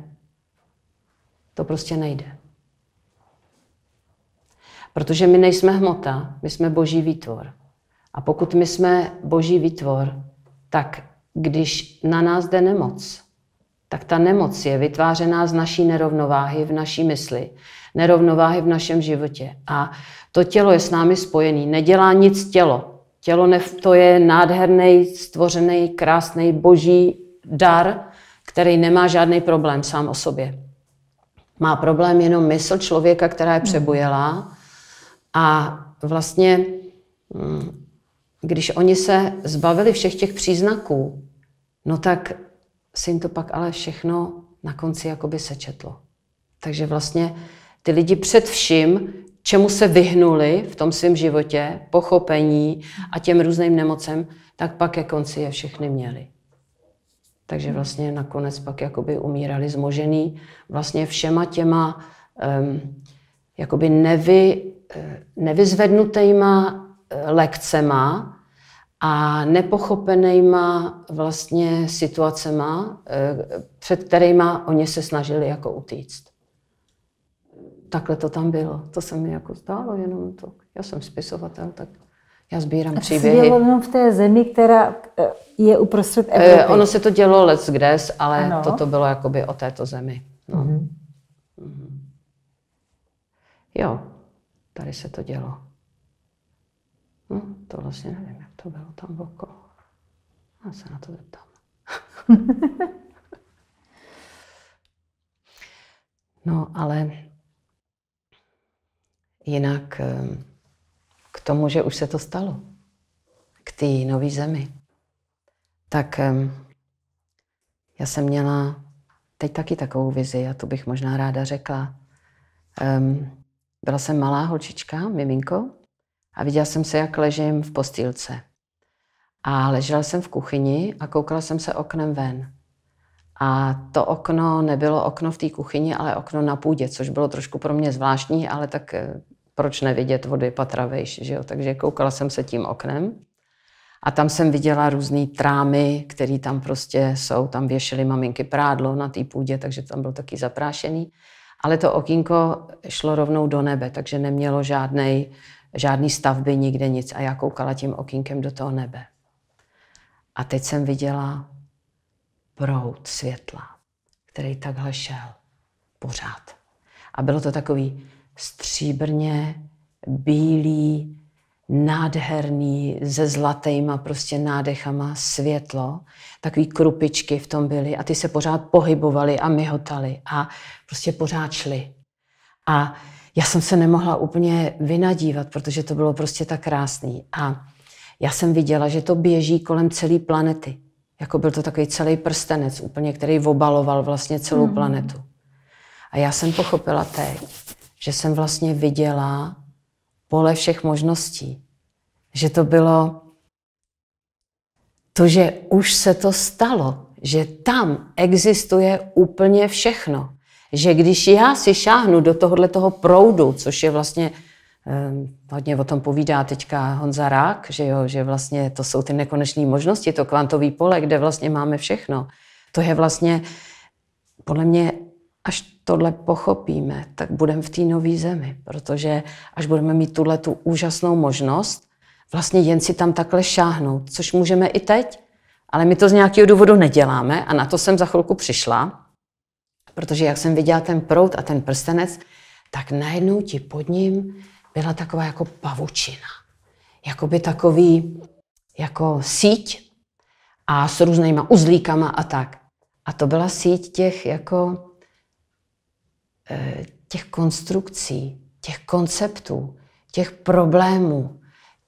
to prostě nejde. Protože my nejsme hmota, my jsme boží výtvor. A pokud my jsme boží výtvor, tak když na nás jde nemoc, tak ta nemoc je vytvářená z naší nerovnováhy v naší mysli, nerovnováhy v našem životě. A to tělo je s námi spojené. Nedělá nic tělo. Tělo ne, to je nádherný, stvořený, krásný, boží dar, který nemá žádný problém sám o sobě. Má problém jenom mysl člověka, která je přebujelá a vlastně, mm, když oni se zbavili všech těch příznaků, no tak se jim to pak ale všechno na konci jakoby sečetlo. Takže vlastně ty lidi před vším, čemu se vyhnuli v tom svém životě, pochopení a těm různým nemocem, tak pak ke konci je všechny měli. Takže vlastně nakonec pak jakoby umírali zmožený vlastně všema těma um, jakoby nevy, Eh, nevyzvednutýma eh, lekcema a nepochopenýma vlastně situacema, eh, před kterýma oni se snažili jako utíct. Takhle to tam bylo. To se mi jako zdálo jenom to. Já jsem spisovatel, tak já sbírám a příběhy. A jenom v té zemi, která je uprostřed Evropy. Ono se to dělo let kdes, ale ano. toto bylo jakoby o této zemi. No. Mm-hmm. Jo. Tady se to dělo. No, to vlastně nevím, jak to bylo tam voko. Já se na to zeptám. no, ale jinak ehm, k tomu, že už se to stalo, k té nové zemi, tak ehm, já jsem měla teď taky takovou vizi a tu bych možná ráda řekla. Um, byla jsem malá holčička, miminko, a viděla jsem se, jak ležím v postýlce. A ležela jsem v kuchyni a koukala jsem se oknem ven. A to okno nebylo okno v té kuchyni, ale okno na půdě, což bylo trošku pro mě zvláštní, ale tak eh, proč nevidět vody patra vejš, že jo? Takže koukala jsem se tím oknem. A tam jsem viděla různé trámy, které tam prostě jsou. Tam věšely maminky prádlo na té půdě, takže tam byl taky zaprášený ale to okýnko šlo rovnou do nebe, takže nemělo žádnej, žádný stavby, nikde nic. A já koukala tím okýnkem do toho nebe. A teď jsem viděla proud světla, který takhle šel pořád. A bylo to takový stříbrně bílý, nádherný, se zlatýma prostě nádechama světlo. Takový krupičky v tom byly a ty se pořád pohybovaly a myhotaly a prostě pořád šly. A já jsem se nemohla úplně vynadívat, protože to bylo prostě tak krásný. A já jsem viděla, že to běží kolem celé planety. Jako byl to takový celý prstenec úplně, který obaloval vlastně celou mm. planetu. A já jsem pochopila teď, že jsem vlastně viděla pole všech možností. Že to bylo to, že už se to stalo, že tam existuje úplně všechno. Že když já si šáhnu do tohohle toho proudu, což je vlastně, eh, hodně o tom povídá teďka Honza Rák, že, jo, že vlastně to jsou ty nekonečné možnosti, to kvantový pole, kde vlastně máme všechno. To je vlastně podle mě až tohle pochopíme, tak budeme v té nové zemi, protože až budeme mít tuhle tu úžasnou možnost, vlastně jen si tam takhle šáhnout, což můžeme i teď, ale my to z nějakého důvodu neděláme a na to jsem za chvilku přišla, protože jak jsem viděla ten prout a ten prstenec, tak najednou ti pod ním byla taková jako pavučina. Jakoby takový jako síť a s různýma uzlíkama a tak. A to byla síť těch jako Eh, těch konstrukcí, těch konceptů, těch problémů,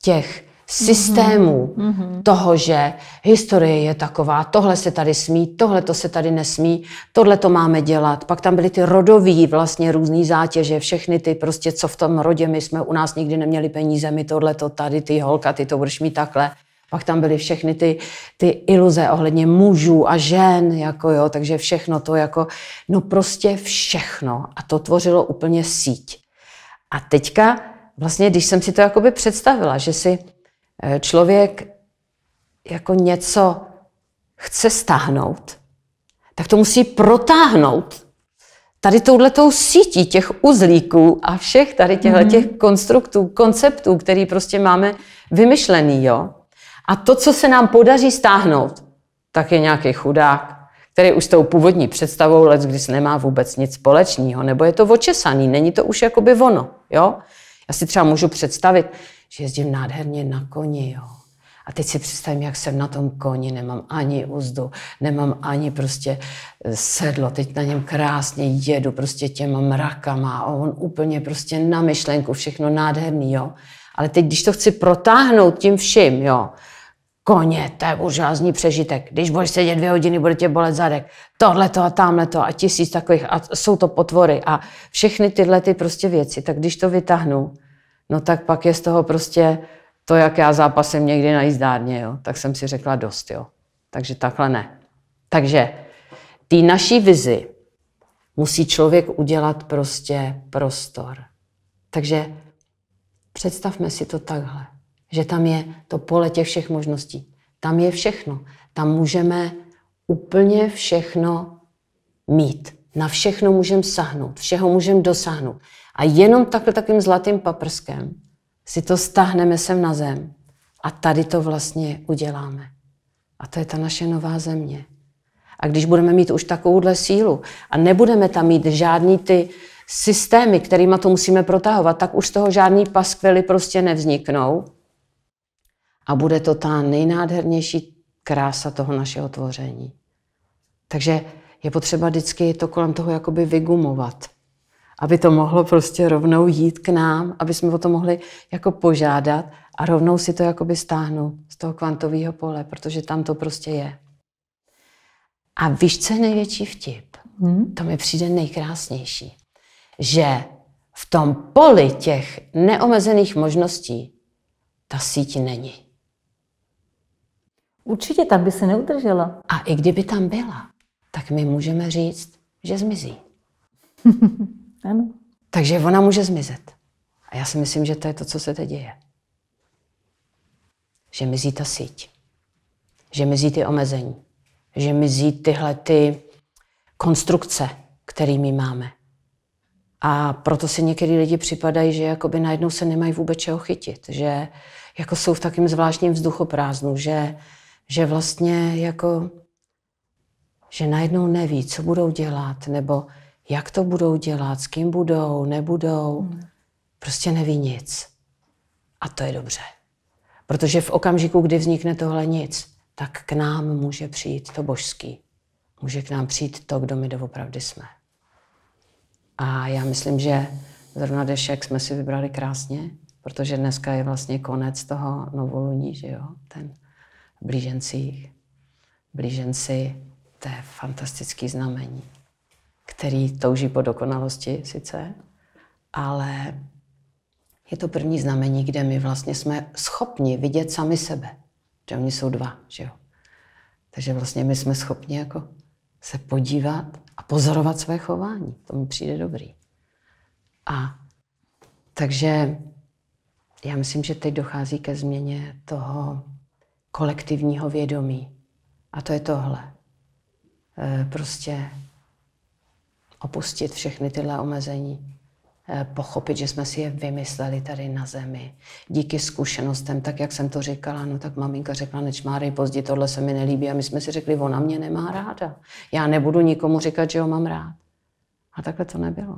těch systémů mm-hmm. mm-hmm. toho, že historie je taková, tohle se tady smí, tohle to se tady nesmí, tohle to máme dělat. Pak tam byly ty rodový vlastně různé zátěže, všechny ty prostě, co v tom rodě, my jsme u nás nikdy neměli peníze, my tohle to tady, ty holka, ty to budeš mít takhle. Pak tam byly všechny ty, ty iluze ohledně mužů a žen, jako jo, takže všechno to jako, no prostě všechno. A to tvořilo úplně síť. A teďka vlastně, když jsem si to jakoby představila, že si eh, člověk jako něco chce stáhnout, tak to musí protáhnout tady touhletou sítí těch uzlíků a všech tady těchto mhm. těch konstruktů, konceptů, který prostě máme vymyšlený, jo. A to, co se nám podaří stáhnout, tak je nějaký chudák, který už s tou původní představou let, když nemá vůbec nic společného, nebo je to očesaný, není to už jakoby ono, jo? Já si třeba můžu představit, že jezdím nádherně na koni, jo. A teď si představím, jak jsem na tom koni, nemám ani uzdu, nemám ani prostě eh, sedlo, teď na něm krásně jedu prostě těma mrakama a on úplně prostě na myšlenku, všechno nádherný, jo. Ale teď, když to chci protáhnout tím vším, jo, koně, to je úžasný přežitek. Když budeš sedět dvě hodiny, bude tě bolet zadek. Tohle to a tamhle to a tisíc takových. A jsou to potvory a všechny tyhle ty prostě věci. Tak když to vytáhnu, no tak pak je z toho prostě to, jak já zápasem někdy na jízdárně, jo. Tak jsem si řekla dost, jo. Takže takhle ne. Takže ty naší vizi musí člověk udělat prostě prostor. Takže představme si to takhle že tam je to pole těch všech možností. Tam je všechno. Tam můžeme úplně všechno mít. Na všechno můžeme sahnout, všeho můžeme dosáhnout. A jenom takhle takovým zlatým paprskem si to stáhneme sem na zem a tady to vlastně uděláme. A to je ta naše nová země. A když budeme mít už takovouhle sílu a nebudeme tam mít žádný ty systémy, kterými to musíme protahovat, tak už z toho žádný paskvely prostě nevzniknou a bude to ta nejnádhernější krása toho našeho tvoření. Takže je potřeba vždycky to kolem toho jakoby vygumovat, aby to mohlo prostě rovnou jít k nám, aby jsme o to mohli jako požádat a rovnou si to jakoby stáhnout z toho kvantového pole, protože tam to prostě je. A víš, co je největší vtip? Hmm? To mi přijde nejkrásnější. Že v tom poli těch neomezených možností ta síť není. Určitě tam by se neudržela. A i kdyby tam byla, tak my můžeme říct, že zmizí. ano. Takže ona může zmizet. A já si myslím, že to je to, co se teď děje. Že mizí ta síť. Že mizí ty omezení. Že mizí tyhle ty konstrukce, kterými máme. A proto si někdy lidi připadají, že jakoby najednou se nemají vůbec čeho chytit. Že jako jsou v takým zvláštním vzduchoprázdnu, že že vlastně jako, že najednou neví, co budou dělat, nebo jak to budou dělat, s kým budou, nebudou. Hmm. Prostě neví nic. A to je dobře. Protože v okamžiku, kdy vznikne tohle nic, tak k nám může přijít to božský. Může k nám přijít to, kdo my doopravdy jsme. A já myslím, že zrovna dešek jsme si vybrali krásně, protože dneska je vlastně konec toho novoluní, že jo, ten blížencích. Blíženci, to je fantastický znamení, který touží po dokonalosti sice, ale je to první znamení, kde my vlastně jsme schopni vidět sami sebe. Že oni jsou dva, že jo. Takže vlastně my jsme schopni jako se podívat a pozorovat své chování. To mi přijde dobrý. A takže já myslím, že teď dochází ke změně toho kolektivního vědomí. A to je tohle. Eh, prostě opustit všechny tyhle omezení, eh, pochopit, že jsme si je vymysleli tady na zemi. Díky zkušenostem, tak jak jsem to říkala, no tak maminka řekla, nečmárej pozdě, tohle se mi nelíbí. A my jsme si řekli, ona mě nemá ráda. Já nebudu nikomu říkat, že ho mám rád. A takhle to nebylo.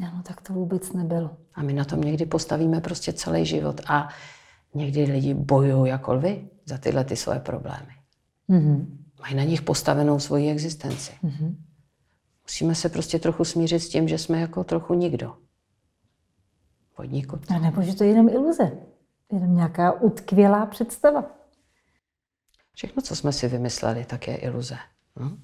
Ano, tak to vůbec nebylo. A my na tom někdy postavíme prostě celý život. A někdy lidi bojují jako lvi za tyhle ty svoje problémy. Mm-hmm. Mají na nich postavenou svoji existenci. Mm-hmm. Musíme se prostě trochu smířit s tím, že jsme jako trochu nikdo. Podniku. A nebo že to je jenom iluze. Jenom nějaká utkvělá představa. Všechno, co jsme si vymysleli, tak je iluze. Hm?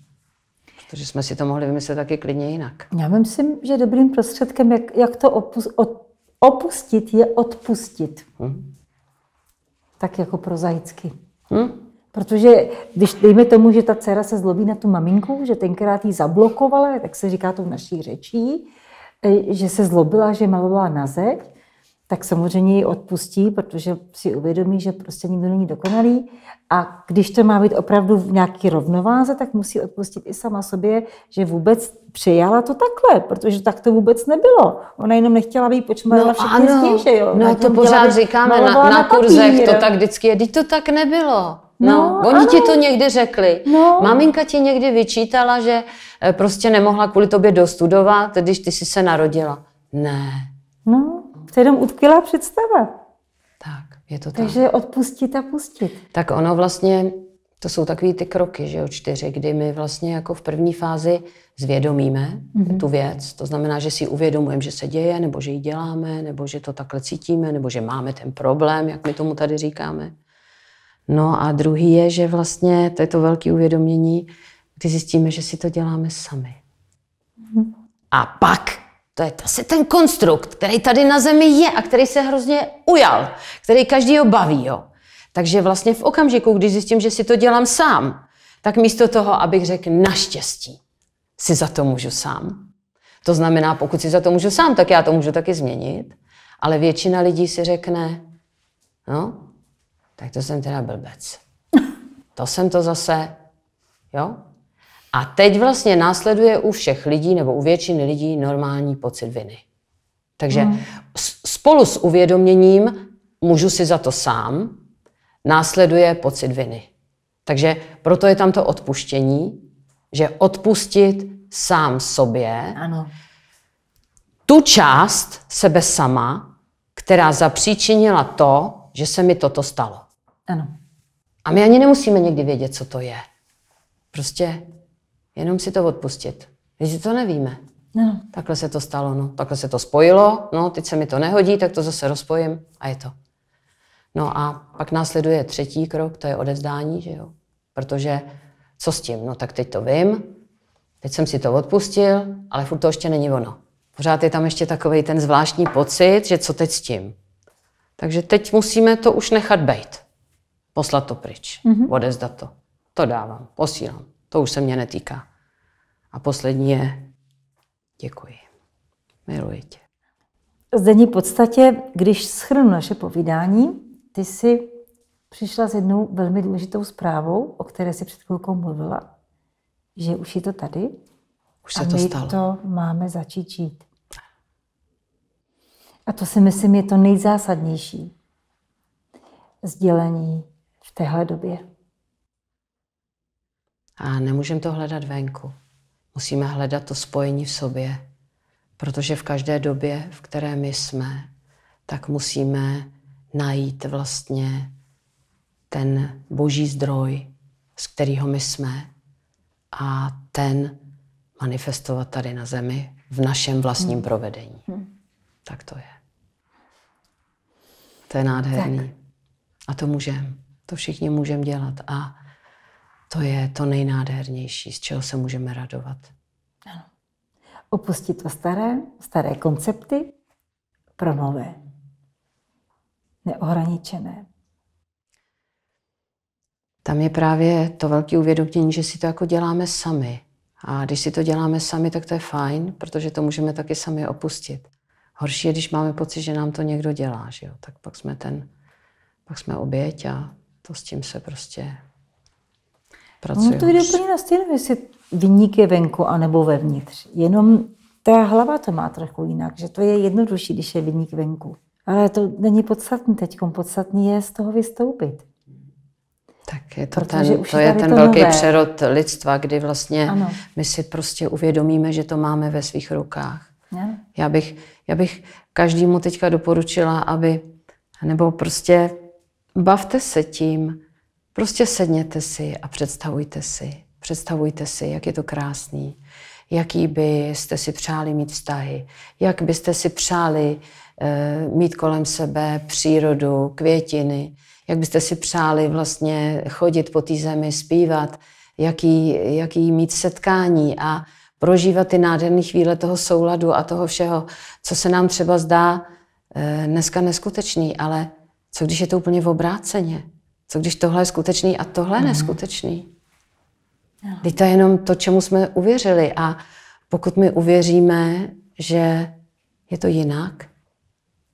Protože jsme si to mohli vymyslet taky klidně jinak. Já myslím, že dobrým prostředkem, jak, jak to opus, od, opustit, je odpustit. Hm? tak jako prozaicky. Hm? Protože když dejme tomu, že ta dcera se zlobí na tu maminku, že tenkrát ji zablokovala, tak se říká to v naší řečí, e, že se zlobila, že malovala na zeď, tak samozřejmě ji odpustí, protože si uvědomí, že prostě nikdo není dokonalý. A když to má být opravdu v nějaký rovnováze, tak musí odpustit i sama sobě, že vůbec přijala to takhle, protože tak to vůbec nebylo. Ona jenom nechtěla být počmarala no, všechny ano, zdi, že jo. No to pořád být, říkáme na, na, na kurzech, papír. to tak vždycky je. Teď to tak nebylo. No, no oni ano. ti to někdy řekli. No. Maminka ti někdy vyčítala, že eh, prostě nemohla kvůli tobě dostudovat, když ty jsi se narodila. Ne. No. To je jenom utkvělá představa. Tak, je to tak. Takže odpustit a pustit. Tak ono vlastně, to jsou takový ty kroky, že jo, čtyři, kdy my vlastně jako v první fázi zvědomíme mm-hmm. tu věc. To znamená, že si uvědomujeme, že se děje, nebo že ji děláme, nebo že to takhle cítíme, nebo že máme ten problém, jak my tomu tady říkáme. No a druhý je, že vlastně to je to velké uvědomění, kdy zjistíme, že si to děláme sami. Mm-hmm. A pak to je asi ten konstrukt, který tady na zemi je a který se hrozně ujal, který každýho baví. Jo. Takže vlastně v okamžiku, když zjistím, že si to dělám sám, tak místo toho, abych řekl naštěstí, si za to můžu sám. To znamená, pokud si za to můžu sám, tak já to můžu taky změnit. Ale většina lidí si řekne, no, tak to jsem teda blbec. To jsem to zase, jo, a teď vlastně následuje u všech lidí nebo u většiny lidí normální pocit viny. Takže hmm. spolu s uvědoměním můžu si za to sám, následuje pocit viny. Takže proto je tam to odpuštění, že odpustit sám sobě ano. tu část sebe sama, která zapříčinila to, že se mi toto stalo. Ano. A my ani nemusíme někdy vědět, co to je. Prostě Jenom si to odpustit. Když to nevíme. No. Takhle se to stalo, no. Takhle se to spojilo, no, teď se mi to nehodí, tak to zase rozpojím a je to. No a pak následuje třetí krok, to je odevzdání, že jo. Protože co s tím? No tak teď to vím, teď jsem si to odpustil, ale furt to ještě není ono. Pořád je tam ještě takový ten zvláštní pocit, že co teď s tím. Takže teď musíme to už nechat bejt. Poslat to pryč, mm-hmm. odevzdat to. To dávám, posílám. To už se mě netýká. A poslední je děkuji. Miluji tě. Zdení v podstatě, když schrnu naše povídání, ty jsi přišla s jednou velmi důležitou zprávou, o které si před chvilkou mluvila, že už je to tady. Už se a to my stalo. to máme začít žít. A to si myslím je to nejzásadnější sdělení v téhle době. A nemůžeme to hledat venku. Musíme hledat to spojení v sobě, protože v každé době, v které my jsme, tak musíme najít vlastně ten boží zdroj, z kterého my jsme a ten manifestovat tady na zemi v našem vlastním hmm. provedení. Hmm. Tak to je. To je nádherný. Tak. A to můžeme. To všichni můžeme dělat. A to je to nejnádhernější, z čeho se můžeme radovat. Ano. Opustit to staré, staré koncepty pro nové. Neohraničené. Tam je právě to velké uvědomění, že si to jako děláme sami. A když si to děláme sami, tak to je fajn, protože to můžeme taky sami opustit. Horší je, když máme pocit, že nám to někdo dělá, že jo? tak pak jsme ten, pak jsme oběť a to s tím se prostě pracuje. No to jde úplně na stejno, jestli vyník je venku anebo vevnitř. Jenom ta hlava to má trochu jinak, že to je jednodušší, když je vyník venku. Ale to není podstatný teď. Podstatný je z toho vystoupit. Tak je to, Protože ten, to je ten to velký nové. přerod lidstva, kdy vlastně ano. my si prostě uvědomíme, že to máme ve svých rukách. Ne? Já bych, já bych každému teďka doporučila, aby, nebo prostě bavte se tím, Prostě sedněte si a představujte si. Představujte si, jak je to krásný, jaký byste si přáli mít vztahy, jak byste si přáli uh, mít kolem sebe přírodu, květiny, jak byste si přáli vlastně chodit po té zemi, zpívat, jaký, jaký mít setkání a prožívat ty nádherné chvíle toho souladu a toho všeho, co se nám třeba zdá eh, dneska neskutečný, ale co když je to úplně v obráceně? co když tohle je skutečný a tohle je mm. neskutečný. Jo. Teď to je jenom to, čemu jsme uvěřili. A pokud my uvěříme, že je to jinak,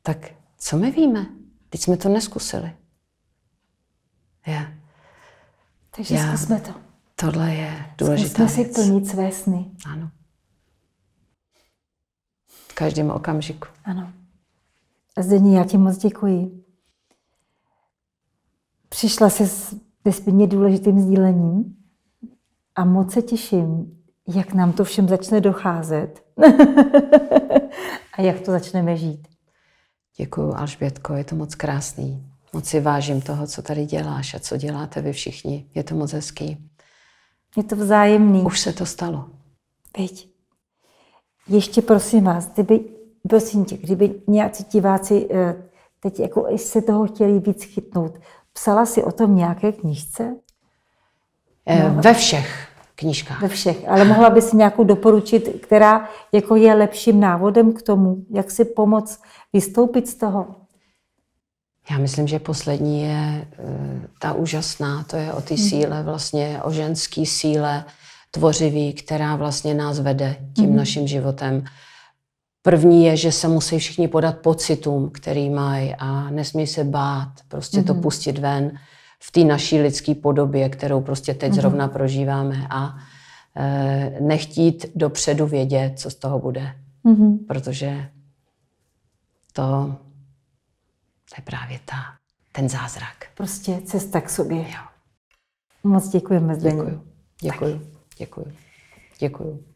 tak co my víme? Teď jsme to neskusili. Je. Takže Já, zkusme to. Tohle je důležité. Zkusme si plnit své sny. Ano. V každém okamžiku. Ano. Zdení, já ti moc děkuji. Přišla se s nesmírně důležitým sdílením a moc se těším, jak nám to všem začne docházet a jak to začneme žít. Děkuji, Alžbětko, je to moc krásný. Moc si vážím toho, co tady děláš a co děláte vy všichni. Je to moc hezký. Je to vzájemný. Už se to stalo. Veď. Ještě prosím vás, kdyby, prosím tě, kdyby nějací diváci eh, teď jako se toho chtěli víc chytnout, Psala si o tom nějaké knížce? Eh, no. Ve všech knížkách. Ve všech, ale mohla by si nějakou doporučit, která jako je lepším návodem k tomu, jak si pomoct vystoupit z toho? Já myslím, že poslední je eh, ta úžasná, to je o ty hmm. síle, vlastně o ženské síle tvořivý, která vlastně nás vede tím mm-hmm. naším životem. První je, že se musí všichni podat pocitům, který mají a nesmí se bát, prostě mm-hmm. to mhm. pustit ven v té naší lidské podobě, kterou prostě teď mm-hmm. zrovna prožíváme a e, nechtít dopředu vědět, co z toho bude. Mm-hmm. Protože to, to je právě ta, ten zázrak. Prostě cesta k sobě. Jo. Moc děkujeme, Děkuju. Děkuju. Děkuju. Děkuju. Děkuju.